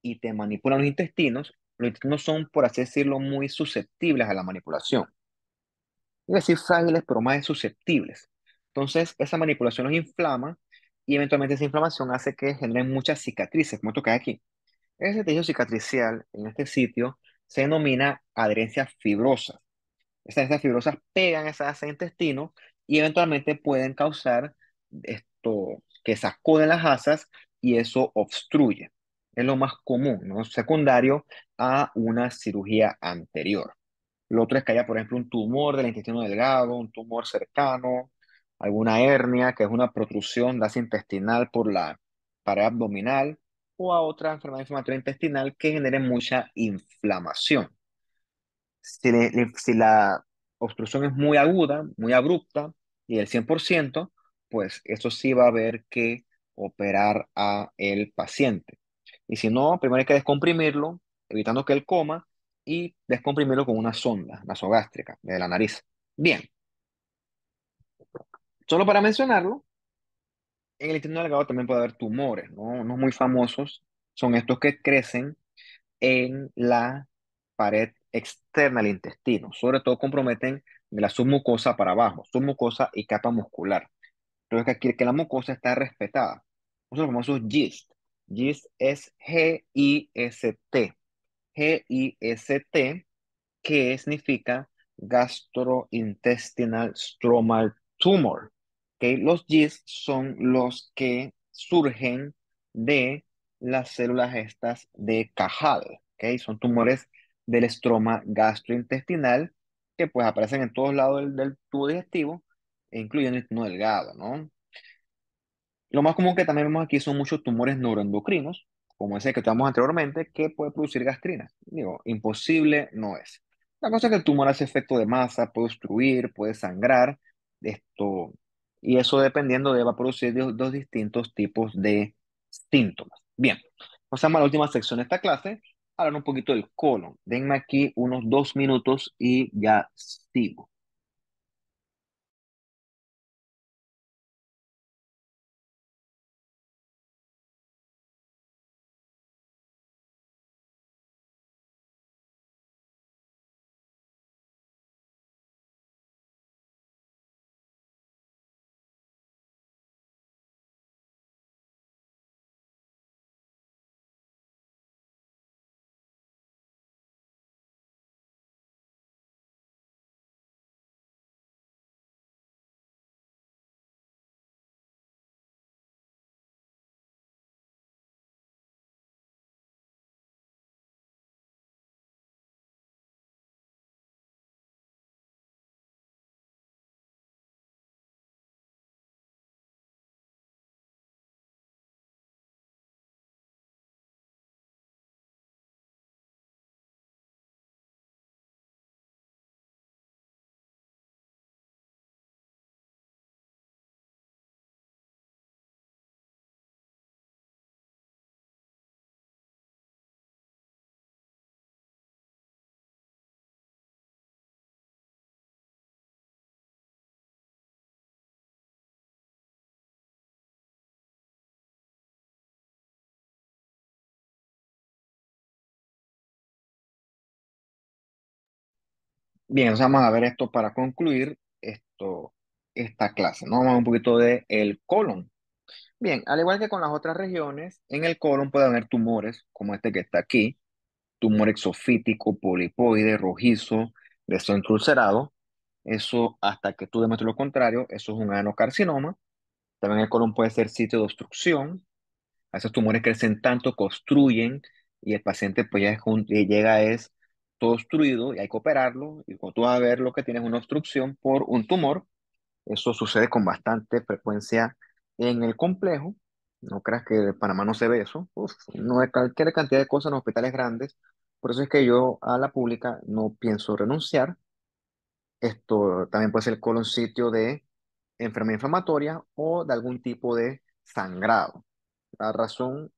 y te manipulan los intestinos. Los intestinos son, por así decirlo, muy susceptibles a la manipulación. Es decir frágiles, pero más susceptibles. Entonces, esa manipulación los inflama y eventualmente esa inflamación hace que generen muchas cicatrices, como toca aquí. Ese tejido cicatricial en este sitio se denomina fibrosa. fibrosa adherencias fibrosas pegan esas de intestino y eventualmente pueden causar esto que sacuden las asas y eso obstruye. Es lo más común, ¿no? secundario a una cirugía anterior. Lo otro es que haya, por ejemplo, un tumor del intestino delgado, un tumor cercano, alguna hernia, que es una protrusión de intestinal por la pared abdominal, o a otra enfermedad inflamatoria intestinal que genere mucha inflamación. Si, la obstrucción es muy aguda, muy abrupta, y del 100%, pues eso sí va a haber que operar a el paciente. Y si no, primero hay que descomprimirlo, evitando que él coma, y descomprimirlo con una sonda nasogástrica de la nariz. Bien, solo para mencionarlo, en el intestino delgado también puede haber tumores, ¿no? Unos muy famosos son estos que crecen en la pared externa del intestino. Sobre todo comprometen de la submucosa para abajo, submucosa y capa muscular. Entonces, aquí que la mucosa está respetada. Son famosos GIST. GIST es G-I-S-T. G-I-S-T, que significa Gastrointestinal Stromal Tumor. Los GIS son los que surgen de las células estas de Cajal, ¿okay? Son tumores del estroma gastrointestinal que pues aparecen en todos lados del, tubo digestivo, e incluyendo el tubo delgado, ¿no? Lo más común que también vemos aquí son muchos tumores neuroendocrinos, como ese que tuvimos anteriormente, que puede producir gastrina. Digo, imposible no es. La cosa es que el tumor hace efecto de masa, puede obstruir, puede sangrar, esto y eso dependiendo de va a producir dos, distintos tipos de síntomas. Bien, pasamos a la última sección de esta clase, hablar un poquito del colon. Denme aquí unos dos minutos y ya sigo. Bien, vamos a ver esto para concluir esto, esta clase, ¿no? Vamos a ver un poquito del el colon. Bien, al igual que con las otras regiones, en el colon puede haber tumores, como este que está aquí, tumor exofítico, polipoide, rojizo, de centro ulcerado. Eso, hasta que tú demuestres lo contrario, eso es un anocarcinoma. También el colon puede ser sitio de obstrucción. Esos tumores crecen tanto, construyen, y el paciente pues ya, es, llega es todo obstruido y hay que operarlo. Y cuando tú vas a ver lo que tienes una obstrucción por un tumor, eso sucede con bastante frecuencia en el complejo. No creas que en Panamá no se ve eso. no hay cualquier cantidad de cosas en hospitales grandes. Por eso es que yo a la pública no pienso renunciar. Esto también puede ser colon sitio de enfermedad inflamatoria o de algún tipo de sangrado. La razón,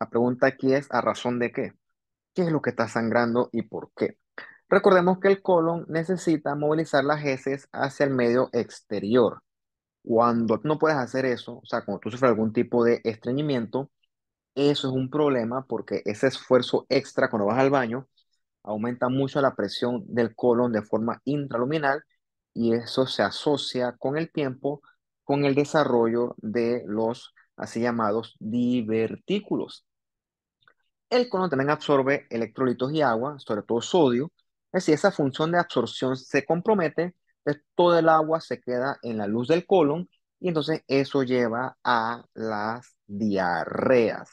la pregunta aquí es, ¿a razón de qué? qué es lo que está sangrando y por qué. Recordemos que el colon necesita movilizar las heces hacia el medio exterior. Cuando no puedes hacer eso, o sea, cuando tú sufres algún tipo de estreñimiento, eso es un problema porque ese esfuerzo extra cuando vas al baño aumenta mucho la presión del colon de forma intraluminal y eso se asocia con el tiempo con el desarrollo de los así llamados divertículos. El colon también absorbe electrolitos y agua, sobre todo sodio. Es decir, esa función de absorción se compromete, entonces todo el agua se queda en la luz del colon y entonces eso lleva a las diarreas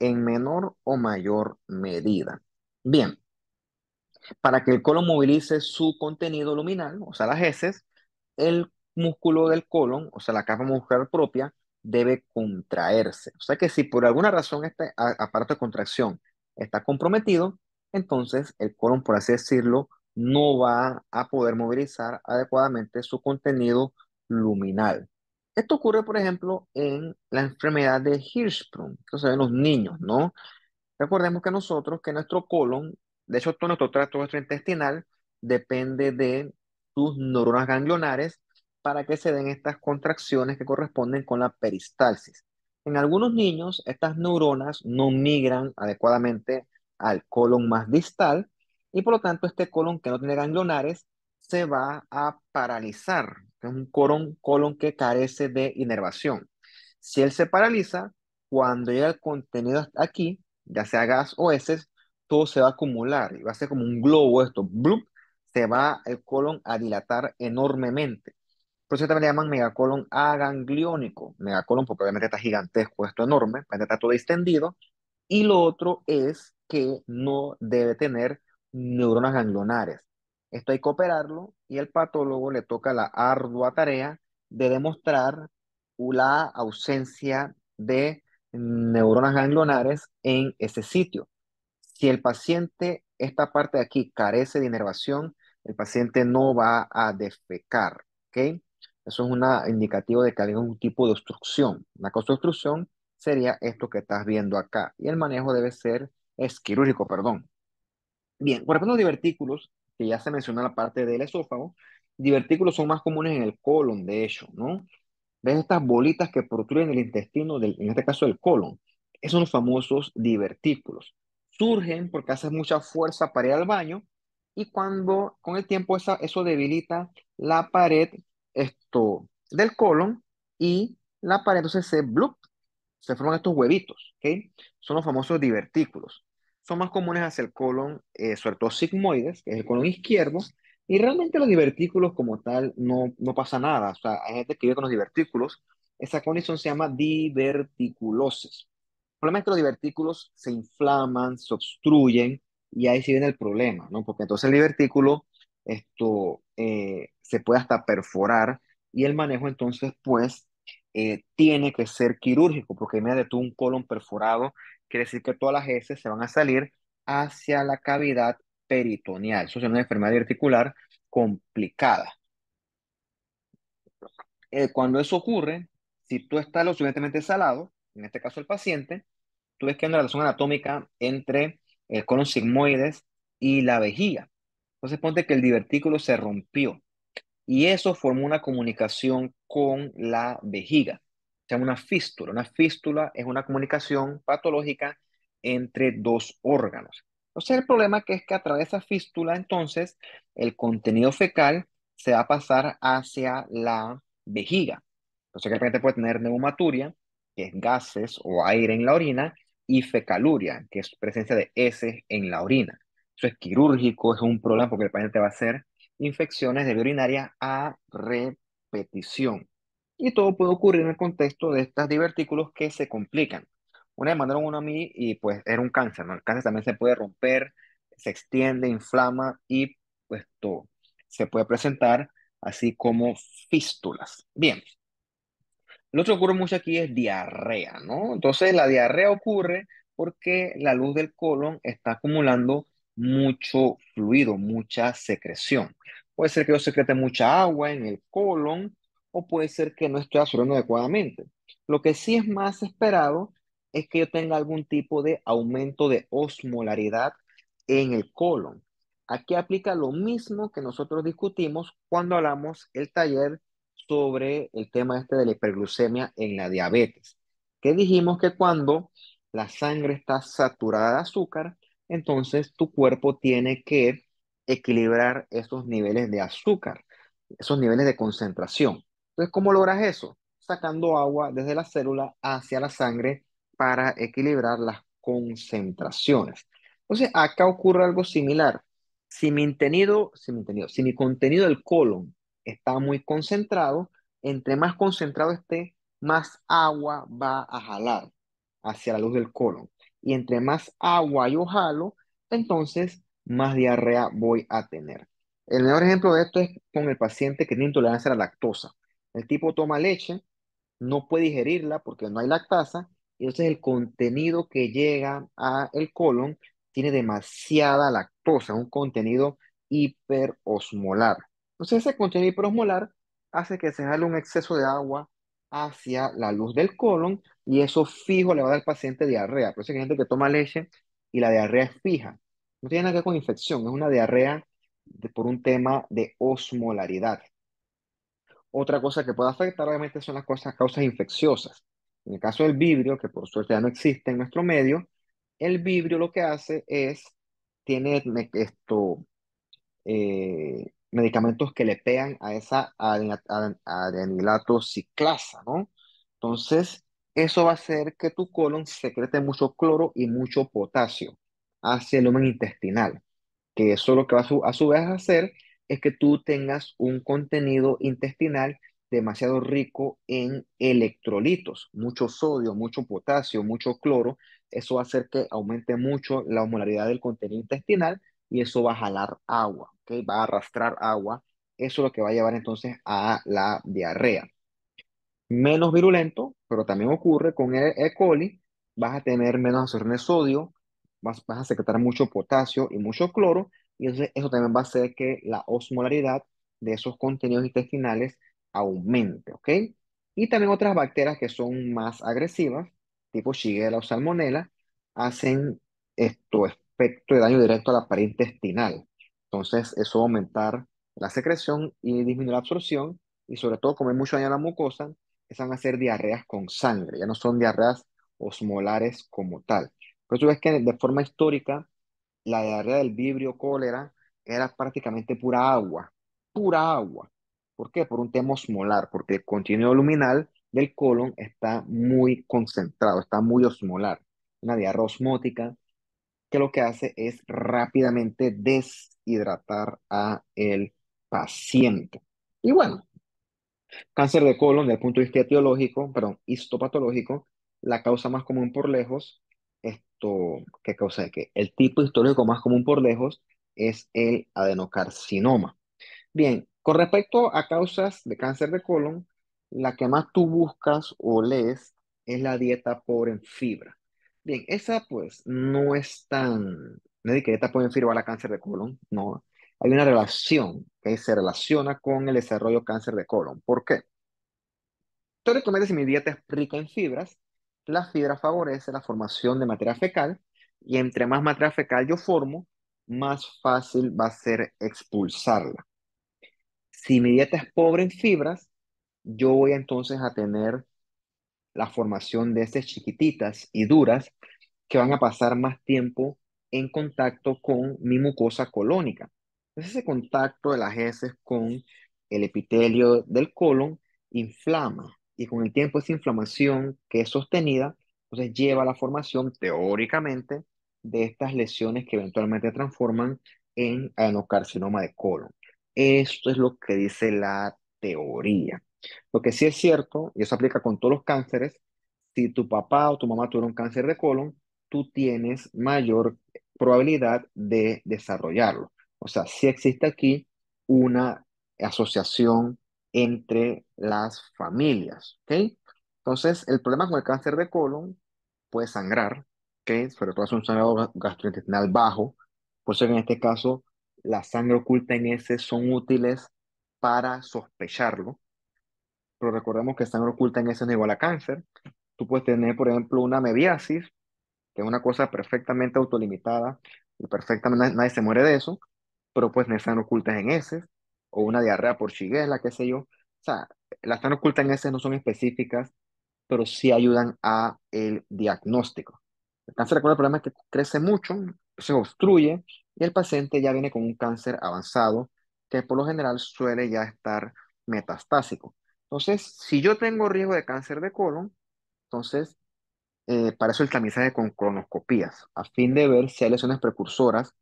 en menor o mayor medida. Bien, para que el colon movilice su contenido luminal, o sea, las heces, el músculo del colon, o sea, la capa muscular propia, debe contraerse. O sea que si por alguna razón este aparato de contracción está comprometido, entonces el colon, por así decirlo, no va a poder movilizar adecuadamente su contenido luminal. Esto ocurre, por ejemplo, en la enfermedad de Hirschsprung, que se en los niños, ¿no? Recordemos que nosotros, que nuestro colon, de hecho todo nuestro tracto gastrointestinal, depende de sus neuronas ganglionares para que se den estas contracciones que corresponden con la peristalsis. En algunos niños, estas neuronas no migran adecuadamente al colon más distal y por lo tanto este colon que no tiene ganglionares se va a paralizar. Es un colon, que carece de inervación. Si él se paraliza, cuando llega el contenido aquí, ya sea gas o heces, todo se va a acumular y va a ser como un globo esto. Blup, se va el colon a dilatar enormemente. Por eso también le llaman megacolon agangliónico. Megacolon porque obviamente está gigantesco, esto enorme, pues, está todo extendido Y lo otro es que no debe tener neuronas ganglionares. Esto hay que operarlo y el patólogo le toca la ardua tarea de demostrar la ausencia de neuronas ganglionares en ese sitio. Si el paciente, esta parte de aquí, carece de inervación, el paciente no va a defecar, ¿ok? Eso es un indicativo de que hay algún tipo de obstrucción. La cosa de obstrucción sería esto que estás viendo acá. Y el manejo debe ser, es quirúrgico, perdón. Bien, por ejemplo, los divertículos, que ya se mencionó la parte del esófago, divertículos son más comunes en el colon, de hecho, ¿no? ¿Ves estas bolitas que protruyen el intestino, del, en este caso el colon? Esos son los famosos divertículos. Surgen porque haces mucha fuerza para ir al baño y cuando con el tiempo eso debilita la pared esto del colon y la pared entonces se bloop, se forman estos huevitos, ¿ok? Son los famosos divertículos. Son más comunes hacia el colon, eh, sobre todo sigmoides, que es el colon izquierdo, y realmente los divertículos como tal no, no pasa nada. O sea, hay gente que vive con los divertículos. Esa condición se llama diverticulosis. El problema es que los divertículos se inflaman, se obstruyen, y ahí sí viene el problema, ¿no? Porque entonces el divertículo esto eh, se puede hasta perforar y el manejo entonces pues eh, tiene que ser quirúrgico, porque de tú un colon perforado, quiere decir que todas las heces se van a salir hacia la cavidad peritoneal. Eso es una enfermedad articular complicada. Eh, cuando eso ocurre, si tú estás lo suficientemente salado, en este caso el paciente, tú ves que hay una relación anatómica entre el colon sigmoides y la vejiga. Entonces ponte que el divertículo se rompió y eso formó una comunicación con la vejiga. Se llama una fístula. Una fístula es una comunicación patológica entre dos órganos. Entonces el problema que es que a través de esa fístula entonces el contenido fecal se va a pasar hacia la vejiga. Entonces el repente puede tener neumaturia, que es gases o aire en la orina, y fecaluria, que es presencia de heces en la orina. Eso es quirúrgico, es un problema porque el paciente va a hacer infecciones de urinaria a repetición. Y todo puede ocurrir en el contexto de estas divertículos que se complican. Una vez mandaron uno a mí y pues era un cáncer, ¿no? El cáncer también se puede romper, se extiende, inflama y pues todo. Se puede presentar así como fístulas. Bien. Lo que ocurre mucho aquí es diarrea, ¿no? Entonces la diarrea ocurre porque la luz del colon está acumulando mucho fluido, mucha secreción. Puede ser que yo secrete mucha agua en el colon o puede ser que no esté absorbiendo adecuadamente. Lo que sí es más esperado es que yo tenga algún tipo de aumento de osmolaridad en el colon. Aquí aplica lo mismo que nosotros discutimos cuando hablamos el taller sobre el tema este de la hiperglucemia en la diabetes, que dijimos que cuando la sangre está saturada de azúcar, entonces tu cuerpo tiene que equilibrar esos niveles de azúcar, esos niveles de concentración. Entonces, ¿cómo logras eso? Sacando agua desde la célula hacia la sangre para equilibrar las concentraciones. Entonces, acá ocurre algo similar. Si mi contenido, si mi contenido del colon está muy concentrado, entre más concentrado esté, más agua va a jalar hacia la luz del colon y entre más agua yo jalo, entonces más diarrea voy a tener. El mejor ejemplo de esto es con el paciente que tiene intolerancia a la lactosa. El tipo toma leche, no puede digerirla porque no hay lactasa, y entonces el contenido que llega al colon tiene demasiada lactosa, un contenido hiperosmolar. Entonces ese contenido hiperosmolar hace que se jale un exceso de agua hacia la luz del colon y eso fijo le va a dar al paciente diarrea. Por eso hay gente que toma leche y la diarrea es fija. No tiene nada que ver con infección, es una diarrea por un tema de osmolaridad. Otra cosa que puede afectar realmente son las cosas, causas infecciosas. En el caso del vibrio, que por suerte ya no existe en nuestro medio, el vibrio lo que hace es, tiene esto, eh, medicamentos que le pegan a esa adenilato ciclasa, ¿no? Entonces, eso va a hacer que tu colon secrete mucho cloro y mucho potasio hacia el lumen intestinal, que eso lo que va a su, vez a hacer es que tú tengas un contenido intestinal demasiado rico en electrolitos, mucho sodio, mucho potasio, mucho cloro, eso va a hacer que aumente mucho la osmolaridad del contenido intestinal y eso va a jalar agua va a arrastrar agua. Eso es lo que va a llevar entonces a la diarrea. Menos virulento, pero también ocurre con el E. coli, vas a tener menos absorción de sodio, vas, a secretar mucho potasio y mucho cloro, y eso también va a hacer que la osmolaridad de esos contenidos intestinales aumente, ¿ok? Y también otras bacterias que son más agresivas, tipo Shigella o Salmonella, hacen esto, efecto de daño directo a la pared intestinal. Entonces, eso va a aumentar la secreción y disminuir la absorción, y sobre todo comer mucho daño a la mucosa, esas van a ser diarreas con sangre, ya no son diarreas osmolares como tal. Pero tú ves que de forma histórica, la diarrea del vibrio cólera era prácticamente pura agua, pura agua. ¿Por qué? Por un tema osmolar, porque el contenido luminal del colon está muy concentrado, está muy osmolar. Una diarrea osmótica que lo que hace es rápidamente des hidratar a el paciente. Y bueno, cáncer de colon, desde el punto de vista etiológico, perdón, histopatológico, la causa más común por lejos, esto, ¿qué causa de El tipo histológico más común por lejos es el adenocarcinoma. Bien, con respecto a causas de cáncer de colon, la que más tú buscas o lees es la dieta pobre en fibra. Bien, esa pues no es tan, etiquetas pueden firmar a cáncer de colon. No, hay una relación que se relaciona con el desarrollo cáncer de colon. ¿Por qué? Teóricamente, si mi dieta es rica en fibras, la fibra favorece la formación de materia fecal y entre más materia fecal yo formo, más fácil va a ser expulsarla. Si mi dieta es pobre en fibras, yo voy entonces a tener la formación de estas chiquititas y duras que van a pasar más tiempo en contacto con mi mucosa colónica. Entonces, ese contacto de las heces con el epitelio del colon inflama y con el tiempo esa inflamación que es sostenida, entonces lleva a la formación teóricamente de estas lesiones que eventualmente transforman en adenocarcinoma de colon. Esto es lo que dice la teoría. Lo que sí es cierto, y eso aplica con todos los cánceres, si tu papá o tu mamá tuvieron cáncer de colon, tú tienes mayor probabilidad de desarrollarlo. O sea, si existe aquí una asociación entre las familias, ¿ok? Entonces, el problema con el cáncer de colon puede sangrar, ¿ok? Sobre todo es un sangrado gastrointestinal bajo, por eso en este caso la sangre oculta en ese son útiles para sospecharlo, pero recordemos que sangre oculta en ese no es igual a cáncer. Tú puedes tener, por ejemplo, una mediasis, que es una cosa perfectamente autolimitada y perfectamente nadie se muere de eso, pero pues me están ocultas en S o una diarrea por shigella, qué sé yo. O sea, las están ocultas en S, no son específicas, pero sí ayudan a el diagnóstico. El cáncer de colon, el problema es que crece mucho, se obstruye, y el paciente ya viene con un cáncer avanzado, que por lo general suele ya estar metastásico. Entonces, si yo tengo riesgo de cáncer de colon, entonces eh, para eso el tamizaje con cronoscopías, a fin de ver si hay lesiones precursoras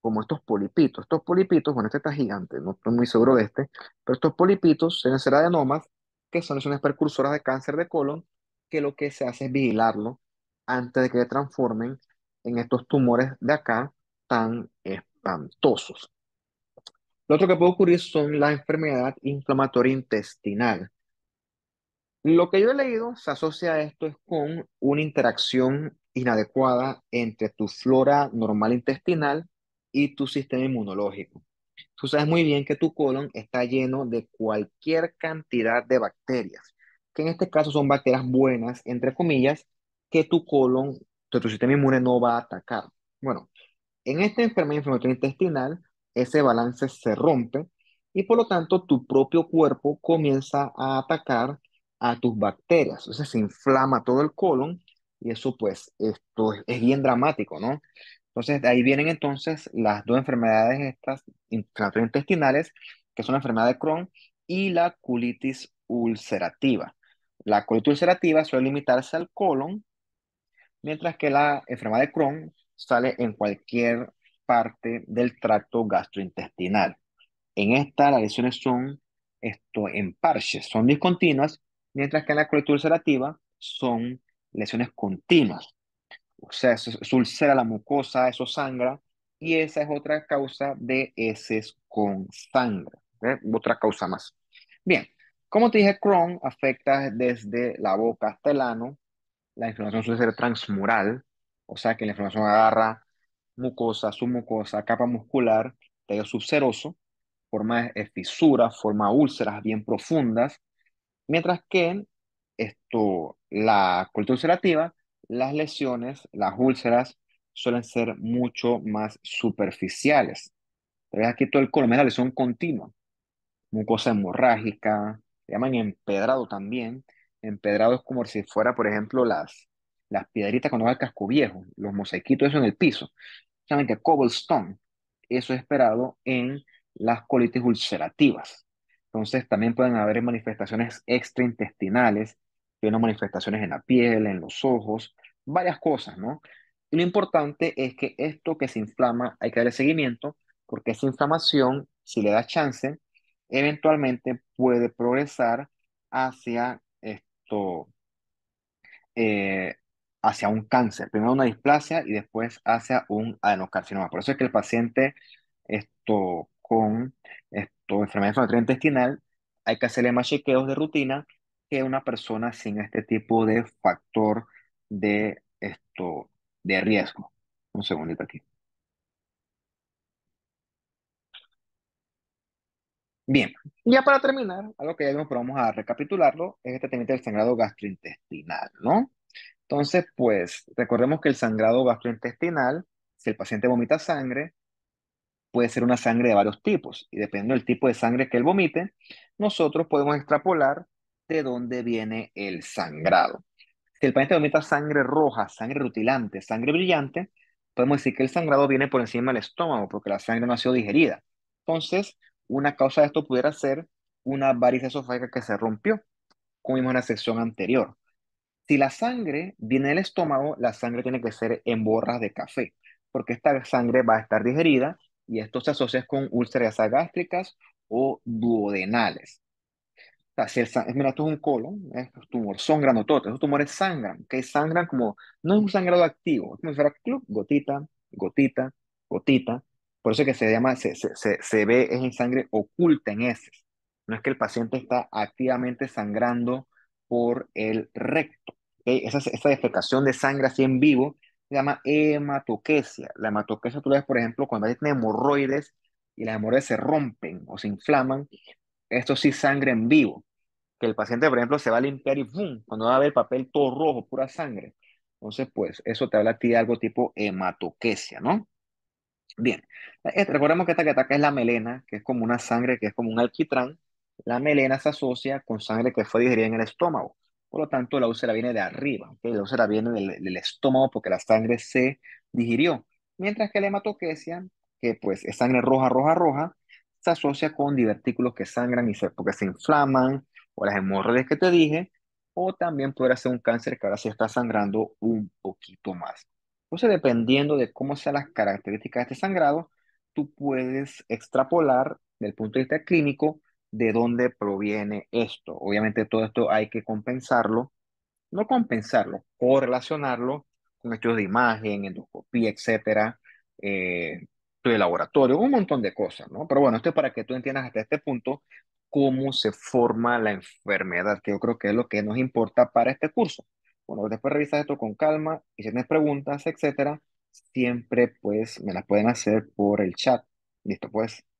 como estos polipitos. Estos polipitos, bueno, este está gigante, no estoy muy seguro de este, pero estos polipitos se ser adenomas, que son lesiones precursoras de cáncer de colon, que lo que se hace es vigilarlo antes de que se transformen en estos tumores de acá tan espantosos. Lo otro que puede ocurrir son la enfermedad inflamatoria intestinal. Lo que yo he leído se asocia a esto es con una interacción inadecuada entre tu flora normal intestinal y tu sistema inmunológico. Tú sabes muy bien que tu colon está lleno de cualquier cantidad de bacterias, que en este caso son bacterias buenas, entre comillas, que tu colon, tu sistema inmune no va a atacar. Bueno, en esta enfermedad inflamatoria intestinal, ese balance se rompe y por lo tanto tu propio cuerpo comienza a atacar a tus bacterias. Entonces se inflama todo el colon y eso pues esto es bien dramático, ¿no? Entonces de ahí vienen entonces las dos enfermedades estas intestinales, que son la enfermedad de Crohn y la colitis ulcerativa. La colitis ulcerativa suele limitarse al colon, mientras que la enfermedad de Crohn sale en cualquier parte del tracto gastrointestinal. En esta las lesiones son esto en parches, son discontinuas mientras que en la colitis ulcerativa son lesiones continuas. O sea, se ulcera la mucosa, eso sangra, y esa es otra causa de heces con sangre. Otra causa más. Bien, como te dije, Crohn afecta desde la boca hasta el ano. La inflamación suele ser transmural, o sea que la inflamación agarra mucosa, submucosa, capa muscular, tallo subseroso, forma fisuras, forma úlceras bien profundas, Mientras que esto, la colitis ulcerativa, las lesiones, las úlceras, suelen ser mucho más superficiales. Ves aquí todo el colon es la lesión continua, mucosa hemorrágica, se llaman empedrado también. Empedrado es como si fuera, por ejemplo, las, las piedritas cuando va al casco viejo, los mosaiquitos, eso en el piso. saben que cobblestone. Eso es esperado en las colitis ulcerativas. Entonces también pueden haber manifestaciones extraintestinales, que manifestaciones en la piel, en los ojos, varias cosas, ¿no? Y lo importante es que esto que se inflama hay que darle seguimiento porque esa inflamación, si le da chance, eventualmente puede progresar hacia esto, eh, hacia un cáncer. Primero una displasia y después hacia un adenocarcinoma. Por eso es que el paciente esto, con o gastrointestinal, intestinal, hay que hacerle más chequeos de rutina que una persona sin este tipo de factor de esto de riesgo. Un segundito aquí. Bien, ya para terminar, algo que ya vimos, pero vamos a recapitularlo, es este tema del sangrado gastrointestinal, ¿no? Entonces, pues, recordemos que el sangrado gastrointestinal, si el paciente vomita sangre, puede ser una sangre de varios tipos y dependiendo del tipo de sangre que él vomite, nosotros podemos extrapolar de dónde viene el sangrado. Si el paciente vomita sangre roja, sangre rutilante, sangre brillante, podemos decir que el sangrado viene por encima del estómago porque la sangre no ha sido digerida. Entonces, una causa de esto pudiera ser una varice esofágica que se rompió, como vimos en la sección anterior. Si la sangre viene del estómago, la sangre tiene que ser en borras de café, porque esta sangre va a estar digerida y esto se asocia con úlceras gástricas o duodenales. O sea, mira, esto es un colon, estos ¿eh? tumores son granototes, estos tumores sangran, que sangran como, no es un sangrado activo, es como si fuera gotita, gotita, gotita, por eso que se llama, se, se, se, ve, en sangre oculta en heces. No es que el paciente está activamente sangrando por el recto. Esa, esa defecación de sangre así en vivo se llama hematoquesia. La hematoquesia tú ves, por ejemplo, cuando hay hemorroides y las hemorroides se rompen o se inflaman, esto sí sangre en vivo, que el paciente, por ejemplo, se va a limpiar y ¡bum! cuando va a ver el papel todo rojo, pura sangre. Entonces, pues eso te habla a ti de algo tipo hematoquesia, ¿no? Bien, eh, recordemos que esta que ataca es la melena, que es como una sangre, que es como un alquitrán. La melena se asocia con sangre que fue digerida en el estómago. Por lo tanto, la úlcera viene de arriba, la úlcera viene del, estómago porque la sangre se digirió. Mientras que la hematoquesia, que pues es sangre roja, roja, roja, se asocia con divertículos que sangran y se, porque se inflaman, o las hemorroides que te dije, o también puede ser un cáncer que ahora se está sangrando un poquito más. Entonces, dependiendo de cómo sean las características de este sangrado, tú puedes extrapolar del punto de vista clínico de dónde proviene esto. Obviamente todo esto hay que compensarlo, no compensarlo, correlacionarlo con estudios de imagen, endoscopía, etcétera, eh, de laboratorio, un montón de cosas, ¿no? Pero bueno, esto es para que tú entiendas hasta este punto cómo se forma la enfermedad, que yo creo que es lo que nos importa para este curso. Bueno, después revisas esto con calma y si tienes preguntas, etcétera, siempre pues me las pueden hacer por el chat. Listo, pues.